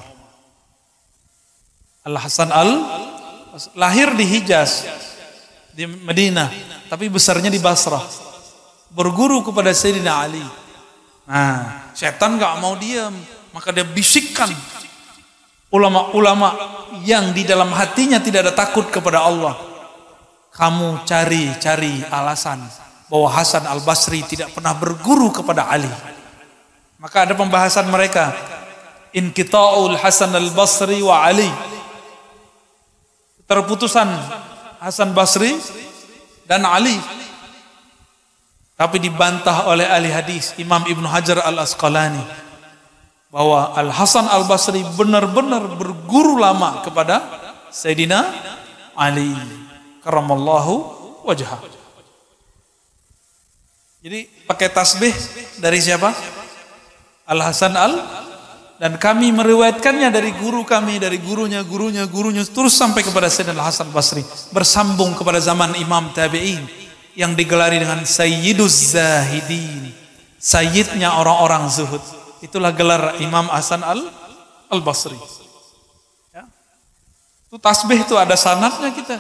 Al-Hasan Al, lahir di Hijaz, di Medina, tapi besarnya di Basrah. Berguru kepada Sayyidina Ali. Nah, setan gak mau diam, maka dia bisikkan ulama-ulama yang di dalam hatinya tidak ada takut kepada Allah. Kamu cari-cari alasan bahwa Hasan Al-Basri tidak pernah berguru kepada Ali. Maka ada pembahasan mereka. Inqita'ul Hasan al-Basri wa Ali. Terputusan Hasan Basri dan Ali. Tapi dibantah oleh ahli hadis Imam Ibn Hajar al-Asqalani bahwa Al Hasan Al Basri benar-benar berguru lama kepada Sayyidina Ali karamallahu wajah. Jadi pakai tasbih dari siapa? Al Hasan Al dan kami meriwayatkannya dari guru kami, dari gurunya, gurunya, gurunya terus sampai kepada Sayyidina Al Hasan Basri bersambung kepada zaman Imam Tabi'in yang digelari dengan Sayyidus Zahidin, Sayyidnya orang-orang zuhud. Itulah gelar Imam Hasan Al Al Basri. Ya. Itu tasbih itu ada sanatnya kita.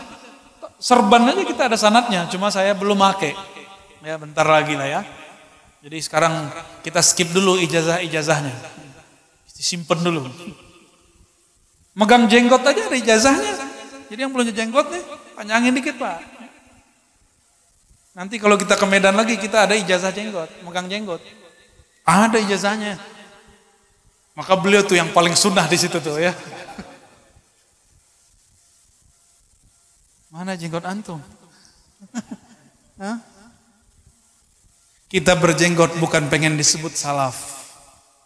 Serban aja kita ada sanatnya, cuma saya belum pakai Ya bentar lagi lah ya. Jadi sekarang kita skip dulu ijazah-ijazahnya. Simpen dulu. Megang jenggot aja ada ijazahnya. Jadi yang punya jenggot nih, panjangin dikit pak. Nanti kalau kita ke Medan lagi, kita ada ijazah jenggot, megang jenggot. Ada ijazahnya. Maka beliau tuh yang paling sunnah di situ tuh ya. Mana jenggot antum? Hah? Kita berjenggot bukan pengen disebut salaf.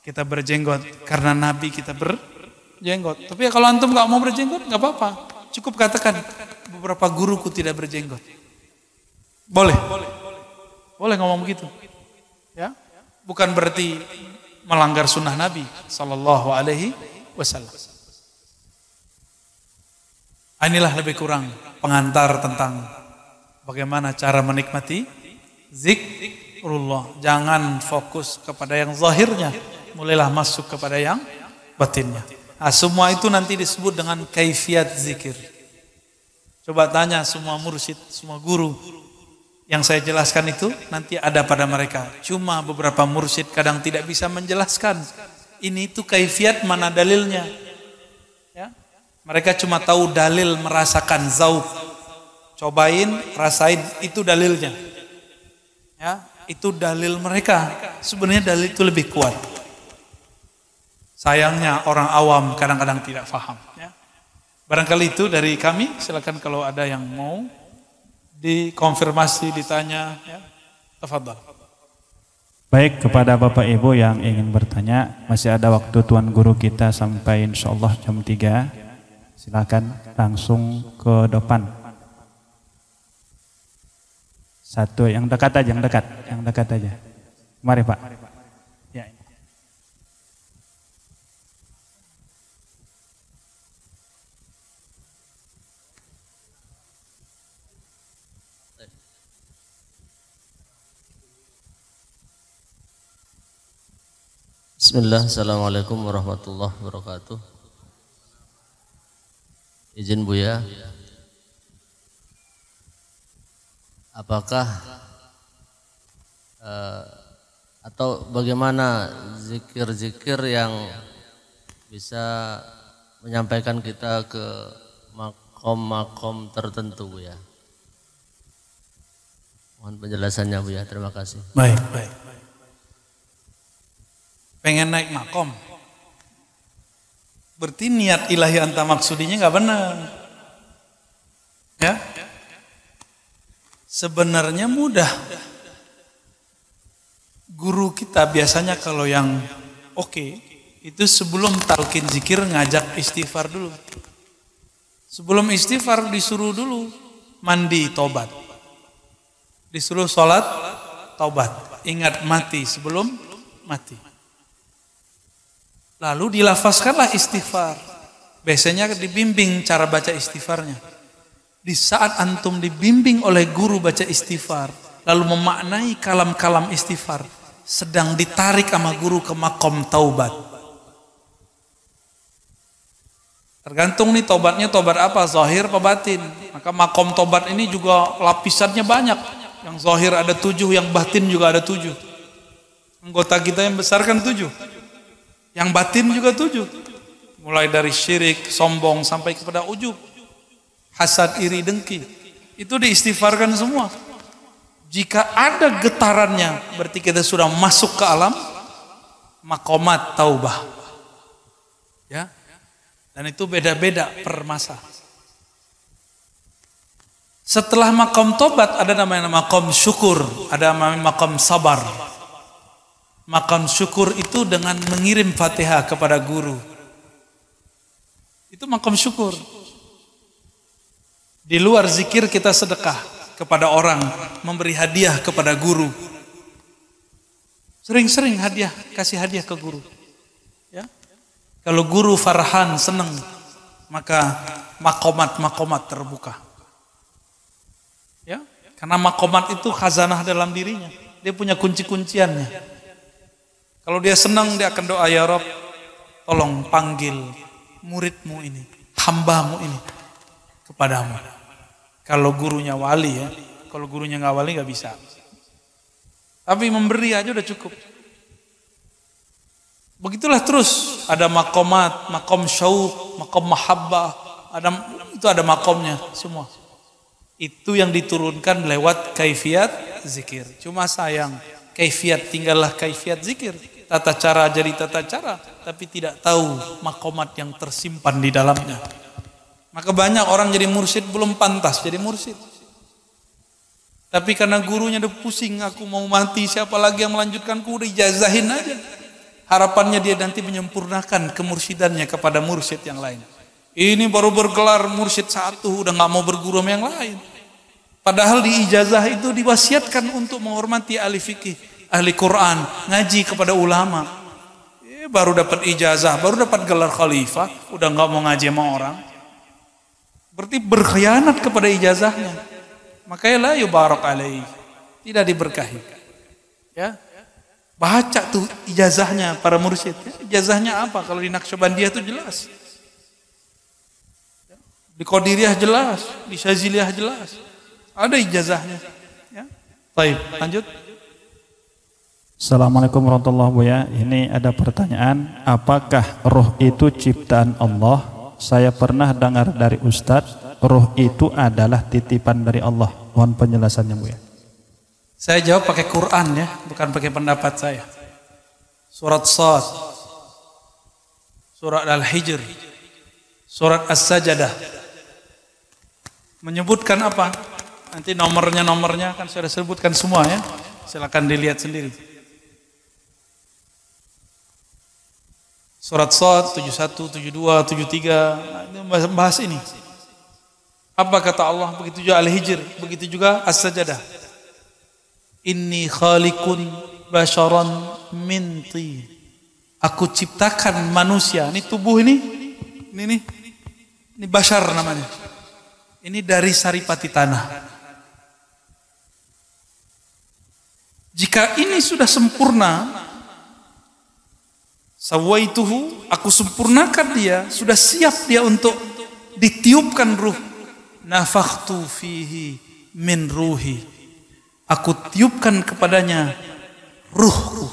Kita berjenggot karena Nabi kita berjenggot. Tapi kalau antum nggak mau berjenggot nggak apa-apa. Cukup katakan beberapa guruku tidak berjenggot. Boleh. Boleh ngomong begitu. Ya. Bukan berarti melanggar sunnah Nabi Sallallahu Alaihi Wasallam. Ah, inilah lebih kurang pengantar tentang bagaimana cara menikmati zik zikrullah. Jangan fokus kepada yang zahirnya. Mulailah masuk kepada yang batinnya. Nah, semua itu nanti disebut dengan kaifiat zikir. Coba tanya semua mursyid, semua guru yang saya jelaskan itu nanti ada pada mereka. Cuma beberapa mursyid kadang tidak bisa menjelaskan ini itu kaifiat mana dalilnya. Ya? Mereka cuma tahu dalil merasakan zauq. Cobain, rasain itu dalilnya. Ya, itu dalil mereka. Sebenarnya dalil itu lebih kuat. Sayangnya orang awam kadang-kadang tidak faham. Ya. Barangkali itu dari kami. Silakan kalau ada yang mau dikonfirmasi, ditanya. Ya. Tafadhal. Baik kepada Bapak Ibu yang ingin bertanya, masih ada waktu Tuan Guru kita sampai insya Allah jam 3. Silakan langsung ke depan. Satu, yang dekat aja, yang dekat, yang dekat aja. Mari Pak. Ya. Bismillah, Assalamualaikum warahmatullahi wabarakatuh. Izin Bu ya. apakah uh, atau bagaimana zikir-zikir yang bisa menyampaikan kita ke makom-makom tertentu ya. Mohon penjelasannya Bu ya, terima kasih. Baik, baik. Pengen naik makom. Berarti niat ilahi anta maksudinya nggak benar. Ya? Sebenarnya mudah. Guru kita biasanya kalau yang oke, okay, itu sebelum talkin zikir ngajak istighfar dulu. Sebelum istighfar disuruh dulu mandi tobat. Disuruh sholat tobat. Ingat mati sebelum mati. Lalu dilafaskanlah istighfar. Biasanya dibimbing cara baca istighfarnya. Di saat antum dibimbing oleh guru baca istighfar, lalu memaknai kalam-kalam istighfar, sedang ditarik sama guru ke makom taubat. Tergantung nih tobatnya tobat apa, zahir apa batin. Maka makom tobat ini juga lapisannya banyak. Yang zahir ada tujuh, yang batin juga ada tujuh. Anggota kita yang besar kan tujuh. Yang batin juga tujuh. Mulai dari syirik, sombong, sampai kepada ujub hasad, iri, dengki. Itu diistighfarkan semua. Jika ada getarannya, berarti kita sudah masuk ke alam makomat taubah. Ya. Dan itu beda-beda per masa. Setelah makom tobat ada namanya makom syukur, ada namanya makom sabar. Makom syukur itu dengan mengirim fatihah kepada guru. Itu makom syukur. Di luar zikir kita sedekah kepada orang, memberi hadiah kepada guru. Sering-sering hadiah, kasih hadiah ke guru. Ya. Kalau guru farhan, senang, maka makomat-makomat terbuka. Ya, karena makomat itu khazanah dalam dirinya. Dia punya kunci-kunciannya. Kalau dia senang, dia akan doa, Ya Rob, tolong panggil muridmu ini, hambamu ini, kepadamu. Kalau gurunya wali ya, kalau gurunya nggak wali nggak bisa. Tapi memberi aja udah cukup. Begitulah terus ada makomat, makom syauq, makom mahabbah, ada itu ada makomnya semua. Itu yang diturunkan lewat kaifiat zikir. Cuma sayang, kaifiat tinggallah kaifiat zikir. Tata cara jadi tata cara, tapi tidak tahu makomat yang tersimpan di dalamnya. Maka banyak orang jadi mursid belum pantas jadi mursid. Tapi karena gurunya udah pusing, aku mau mati, siapa lagi yang melanjutkanku, udah ijazahin aja. Harapannya dia nanti menyempurnakan kemursidannya kepada mursid yang lain. Ini baru bergelar mursid satu, udah gak mau berguru sama yang lain. Padahal di ijazah itu diwasiatkan untuk menghormati ahli fikih, ahli Quran, ngaji kepada ulama. Eh, baru dapat ijazah, baru dapat gelar khalifah, udah gak mau ngaji sama orang. Berarti berkhianat kepada ijazahnya. Makanya la yubarak alaihi Tidak diberkahi. Ya. Baca tuh ijazahnya para mursyid. Ya, ijazahnya apa? Kalau di dia itu jelas. Ya. Di Qadiriyah jelas. Di Syaziliyah jelas. Ada ijazahnya. Ya. Baik, lanjut. Assalamualaikum warahmatullahi wabarakatuh. Ini ada pertanyaan, apakah roh itu ciptaan Allah? saya pernah dengar dari Ustadz, roh itu adalah titipan dari Allah. Mohon penjelasannya Bu ya. Saya jawab pakai Quran ya, bukan pakai pendapat saya. Surat Sad, Surat Al-Hijr, Surat As-Sajadah. Menyebutkan apa? Nanti nomornya nomornya kan sudah sebutkan semua ya. Silakan dilihat sendiri. Surat Sad 71, 72, 73. Nah, bahas ini. Apa kata Allah? Begitu juga Al-Hijr, begitu juga As-Sajadah. Inni khalikun basharan minti Minti. Aku ciptakan manusia. Ini tubuh ini, ini ini, Ini bashar namanya. Ini dari saripati tanah. Jika ini sudah sempurna, Sawaituhu, aku sempurnakan dia, sudah siap dia untuk ditiupkan ruh. Nafakhtu fihi min ruhi. Aku tiupkan kepadanya ruhku.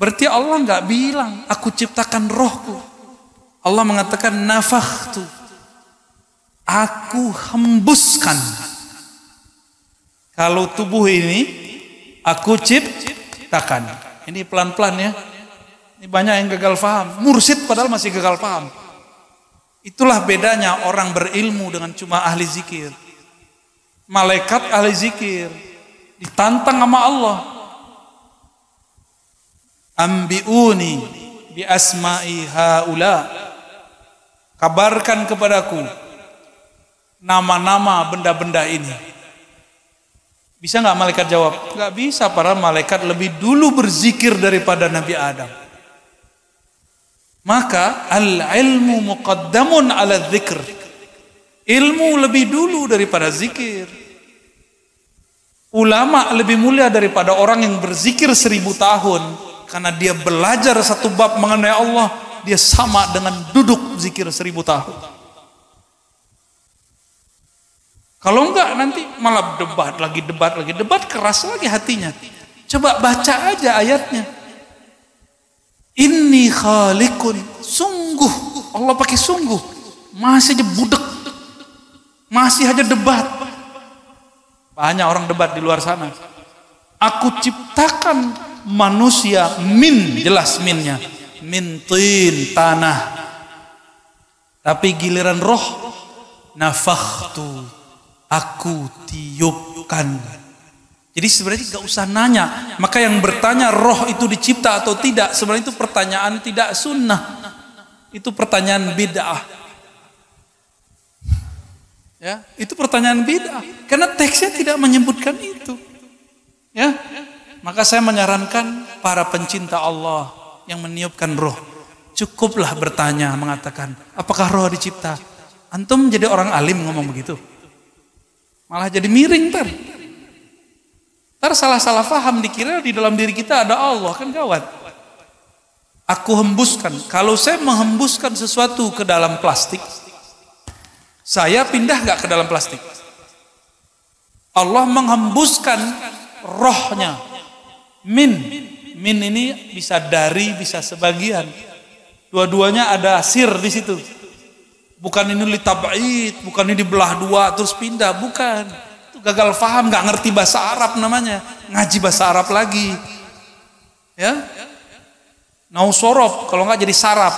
Berarti Allah nggak bilang, aku ciptakan rohku. Allah mengatakan nafakhtu. Aku hembuskan. Kalau tubuh ini, aku ciptakan diciptakan. Ini pelan-pelan ya. Ini banyak yang gagal paham. Mursid padahal masih gagal paham. Itulah bedanya orang berilmu dengan cuma ahli zikir. Malaikat ahli zikir ditantang sama Allah. Ambiuni bi asma'i haula. Kabarkan kepadaku nama-nama benda-benda ini. Bisa nggak malaikat jawab? Nggak bisa, para malaikat lebih dulu berzikir daripada Nabi Adam. Maka al-ilmu muqaddamun ala zikr. Ilmu lebih dulu daripada zikir. Ulama lebih mulia daripada orang yang berzikir seribu tahun. Karena dia belajar satu bab mengenai Allah. Dia sama dengan duduk zikir seribu tahun. Kalau enggak nanti malah debat lagi debat lagi debat keras lagi hatinya. Coba baca aja ayatnya. Ini khalikun sungguh Allah pakai sungguh masih aja budek masih aja debat banyak orang debat di luar sana aku ciptakan manusia min jelas minnya mintin tanah tapi giliran roh nafaktu aku tiupkan. Jadi sebenarnya nggak usah nanya. Maka yang bertanya roh itu dicipta atau tidak, sebenarnya itu pertanyaan tidak sunnah. Itu pertanyaan bid'ah. Ya, itu pertanyaan bid'ah. Karena teksnya tidak menyebutkan itu. Ya, maka saya menyarankan para pencinta Allah yang meniupkan roh, cukuplah bertanya mengatakan, apakah roh dicipta? Antum jadi orang alim ngomong begitu? Malah jadi miring ter, ter salah-salah paham dikira di dalam diri kita ada Allah, kan gawat. Aku hembuskan, kalau saya menghembuskan sesuatu ke dalam plastik, saya pindah nggak ke dalam plastik? Allah menghembuskan rohnya. Min, min ini bisa dari, bisa sebagian. Dua-duanya ada sir di situ. Bukan ini litabait, bukan ini dibelah dua terus pindah, bukan. Itu gagal paham, nggak ngerti bahasa Arab namanya. Ngaji bahasa Arab lagi. Ya? sorof, kalau nggak jadi sarap.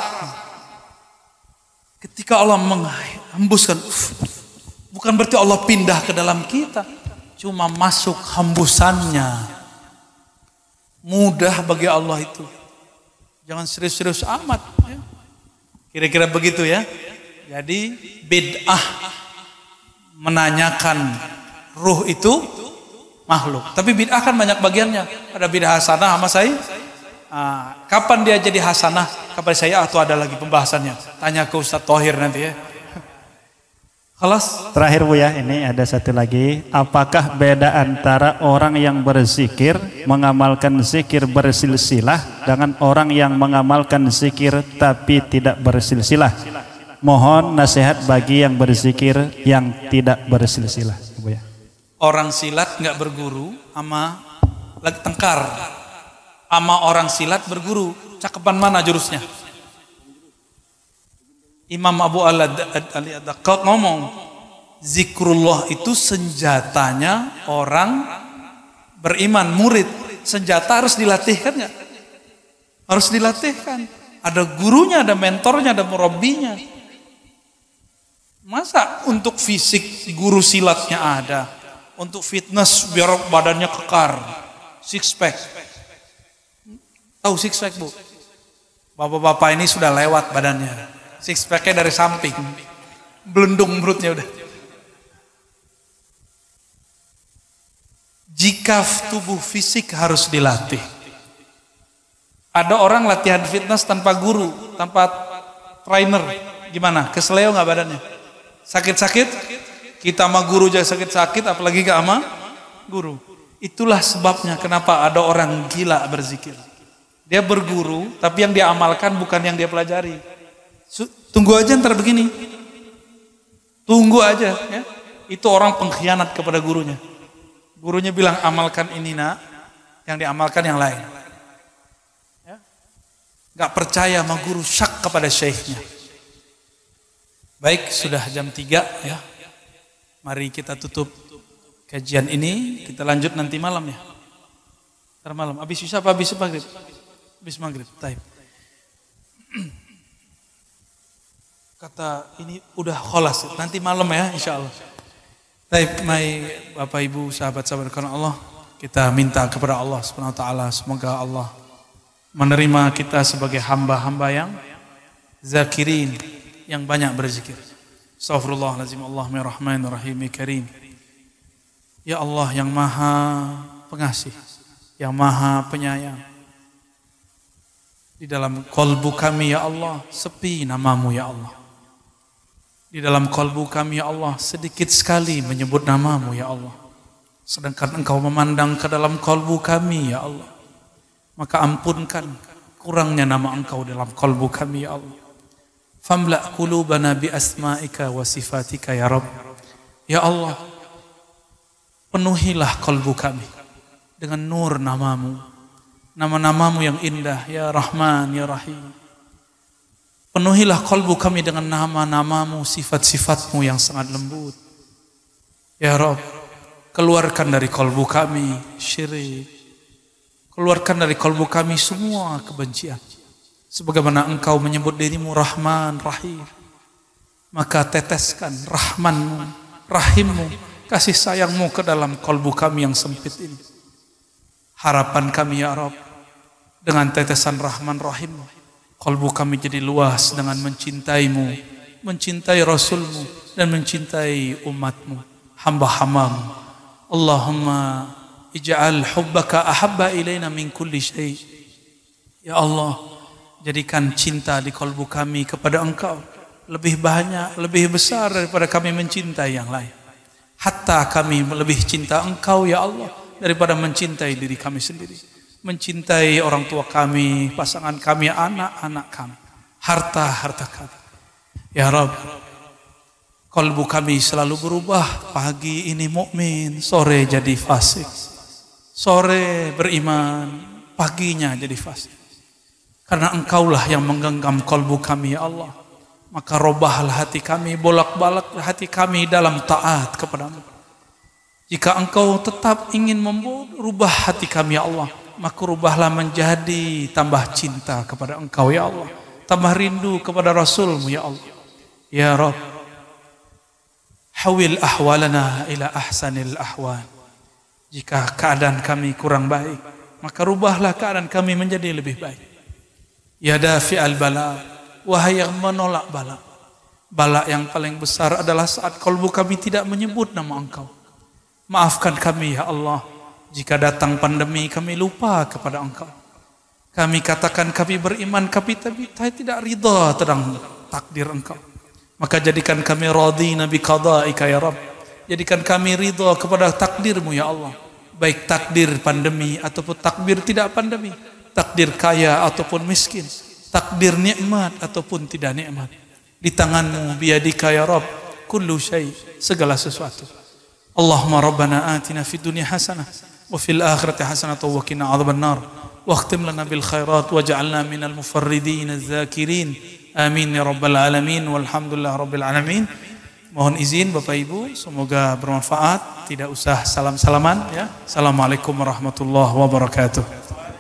Ketika Allah menghembuskan, bukan berarti Allah pindah ke dalam kita. Cuma masuk hembusannya. Mudah bagi Allah itu. Jangan serius-serius amat. Ya. Kira-kira begitu ya. Jadi bid'ah menanyakan ruh itu makhluk. Tapi bid'ah kan banyak bagiannya. Ada bid'ah hasanah sama saya. Nah, kapan dia jadi hasanah? Kapan saya atau ada lagi pembahasannya? Tanya ke Ustadz Tohir nanti ya. Kelas. Terakhir Bu ya, ini ada satu lagi. Apakah beda antara orang yang berzikir mengamalkan zikir bersilsilah dengan orang yang mengamalkan zikir tapi tidak bersilsilah? Mohon nasihat bagi yang berzikir yang tidak bersilsilah, ya ya. Orang silat nggak berguru sama lagi tengkar. Sama orang silat berguru, cakepan mana jurusnya? Imam Abu Ali Adakot ngomong, zikrullah itu senjatanya orang beriman, murid. Senjata harus dilatihkan nggak? Harus dilatihkan. Ada gurunya, ada mentornya, ada murabinya. Masa untuk fisik guru silatnya ada, untuk fitness biar badannya kekar, six pack. Tahu six pack bu? Bapak-bapak ini sudah lewat badannya, six packnya dari samping, belendung perutnya udah. Jika tubuh fisik harus dilatih, ada orang latihan fitness tanpa guru, tanpa trainer, gimana? Kesleo nggak badannya? sakit-sakit kita sama guru aja sakit-sakit apalagi gak sama guru itulah sebabnya kenapa ada orang gila berzikir dia berguru tapi yang dia amalkan bukan yang dia pelajari tunggu aja ntar begini tunggu aja ya itu orang pengkhianat kepada gurunya gurunya bilang amalkan ini nak yang diamalkan yang lain ya. Gak percaya sama guru syak kepada syekhnya Baik, sudah jam 3 ya. Mari kita tutup kajian ini, kita lanjut nanti malam ya. Ntar malam, habis bisa apa habis maghrib? Habis maghrib, taib. Kata ini udah kholas, nanti malam ya insya Allah. Taib, mai Bapak Ibu, sahabat-sahabat karena Allah, kita minta kepada Allah Subhanahu wa taala semoga Allah menerima kita sebagai hamba-hamba yang zakirin, yang banyak berzikir. Astaghfirullahalazim, Allahummarrahmanirrahim ya ya ya karim. Ya Allah yang Maha Pengasih, yang Maha Penyayang. Di dalam kolbu kami ya Allah, sepi namamu ya Allah. Di dalam kolbu kami ya Allah, sedikit sekali menyebut namamu ya Allah. Sedangkan engkau memandang ke dalam kolbu kami ya Allah. Maka ampunkan kurangnya nama engkau dalam kolbu kami ya Allah. Famla' qulubana bi asma'ika wa sifatika ya Rabb. Ya Allah, penuhilah kalbu kami dengan nur namamu. Nama-namamu yang indah, ya Rahman, ya Rahim. Penuhilah kalbu kami dengan nama-namamu, sifat-sifatmu yang sangat lembut. Ya Rob, keluarkan dari kalbu kami syirik. Keluarkan dari kalbu kami semua kebencian. Sebagaimana engkau menyebut dirimu Rahman, Rahim. Maka teteskan Rahmanmu, Rahimmu, kasih sayangmu ke dalam kolbu kami yang sempit ini. Harapan kami ya Rabb, dengan tetesan Rahman Rahimmu, kolbu kami jadi luas dengan mencintaimu, mencintai Rasulmu, dan mencintai umatmu, hamba-hambamu. Allahumma ij'al hubbaka ahabba ilaina min kulli syai'. Ya Allah, jadikan cinta di kalbu kami kepada engkau lebih banyak, lebih besar daripada kami mencintai yang lain. Hatta kami lebih cinta engkau ya Allah daripada mencintai diri kami sendiri. Mencintai orang tua kami, pasangan kami, anak-anak kami. Harta-harta kami. Ya Rabb, kalbu kami selalu berubah. Pagi ini mukmin, sore jadi fasik. Sore beriman, paginya jadi fasik. Karena engkaulah yang menggenggam kalbu kami ya Allah. Maka robahlah hati kami, bolak-balik hati kami dalam taat kepadamu. Jika engkau tetap ingin merubah hati kami ya Allah, maka rubahlah menjadi tambah cinta kepada engkau ya Allah. Tambah rindu kepada Rasulmu ya Allah. Ya Rabb, Hawil ahwalana ila ahsanil ahwal. Jika keadaan kami kurang baik, maka rubahlah keadaan kami menjadi lebih baik. Ya dafi al bala. Wahai yang menolak bala. Bala yang paling besar adalah saat kalbu kami tidak menyebut nama engkau. Maafkan kami ya Allah. Jika datang pandemi kami lupa kepada engkau. Kami katakan kami beriman kami tapi tidak ridha tentang takdir engkau. Maka jadikan kami radhi nabi qadaika ya Rabb. Jadikan kami ridha kepada takdirmu ya Allah. Baik takdir pandemi ataupun takdir tidak pandemi takdir kaya ataupun miskin, takdir nikmat ataupun tidak nikmat. Di tanganmu biadika ya Rabb kullu syai, segala sesuatu. Allahumma rabbana atina fid dunya hasanah wa fil akhirati hasanah wa qina adhaban nar. واختم لنا بالخيرات واجعلنا من المفردين الذاكرين Amin. يا رب العالمين والحمد لله رب العالمين mohon izin Bapak Ibu semoga bermanfaat tidak usah salam-salaman ya Assalamualaikum warahmatullahi wabarakatuh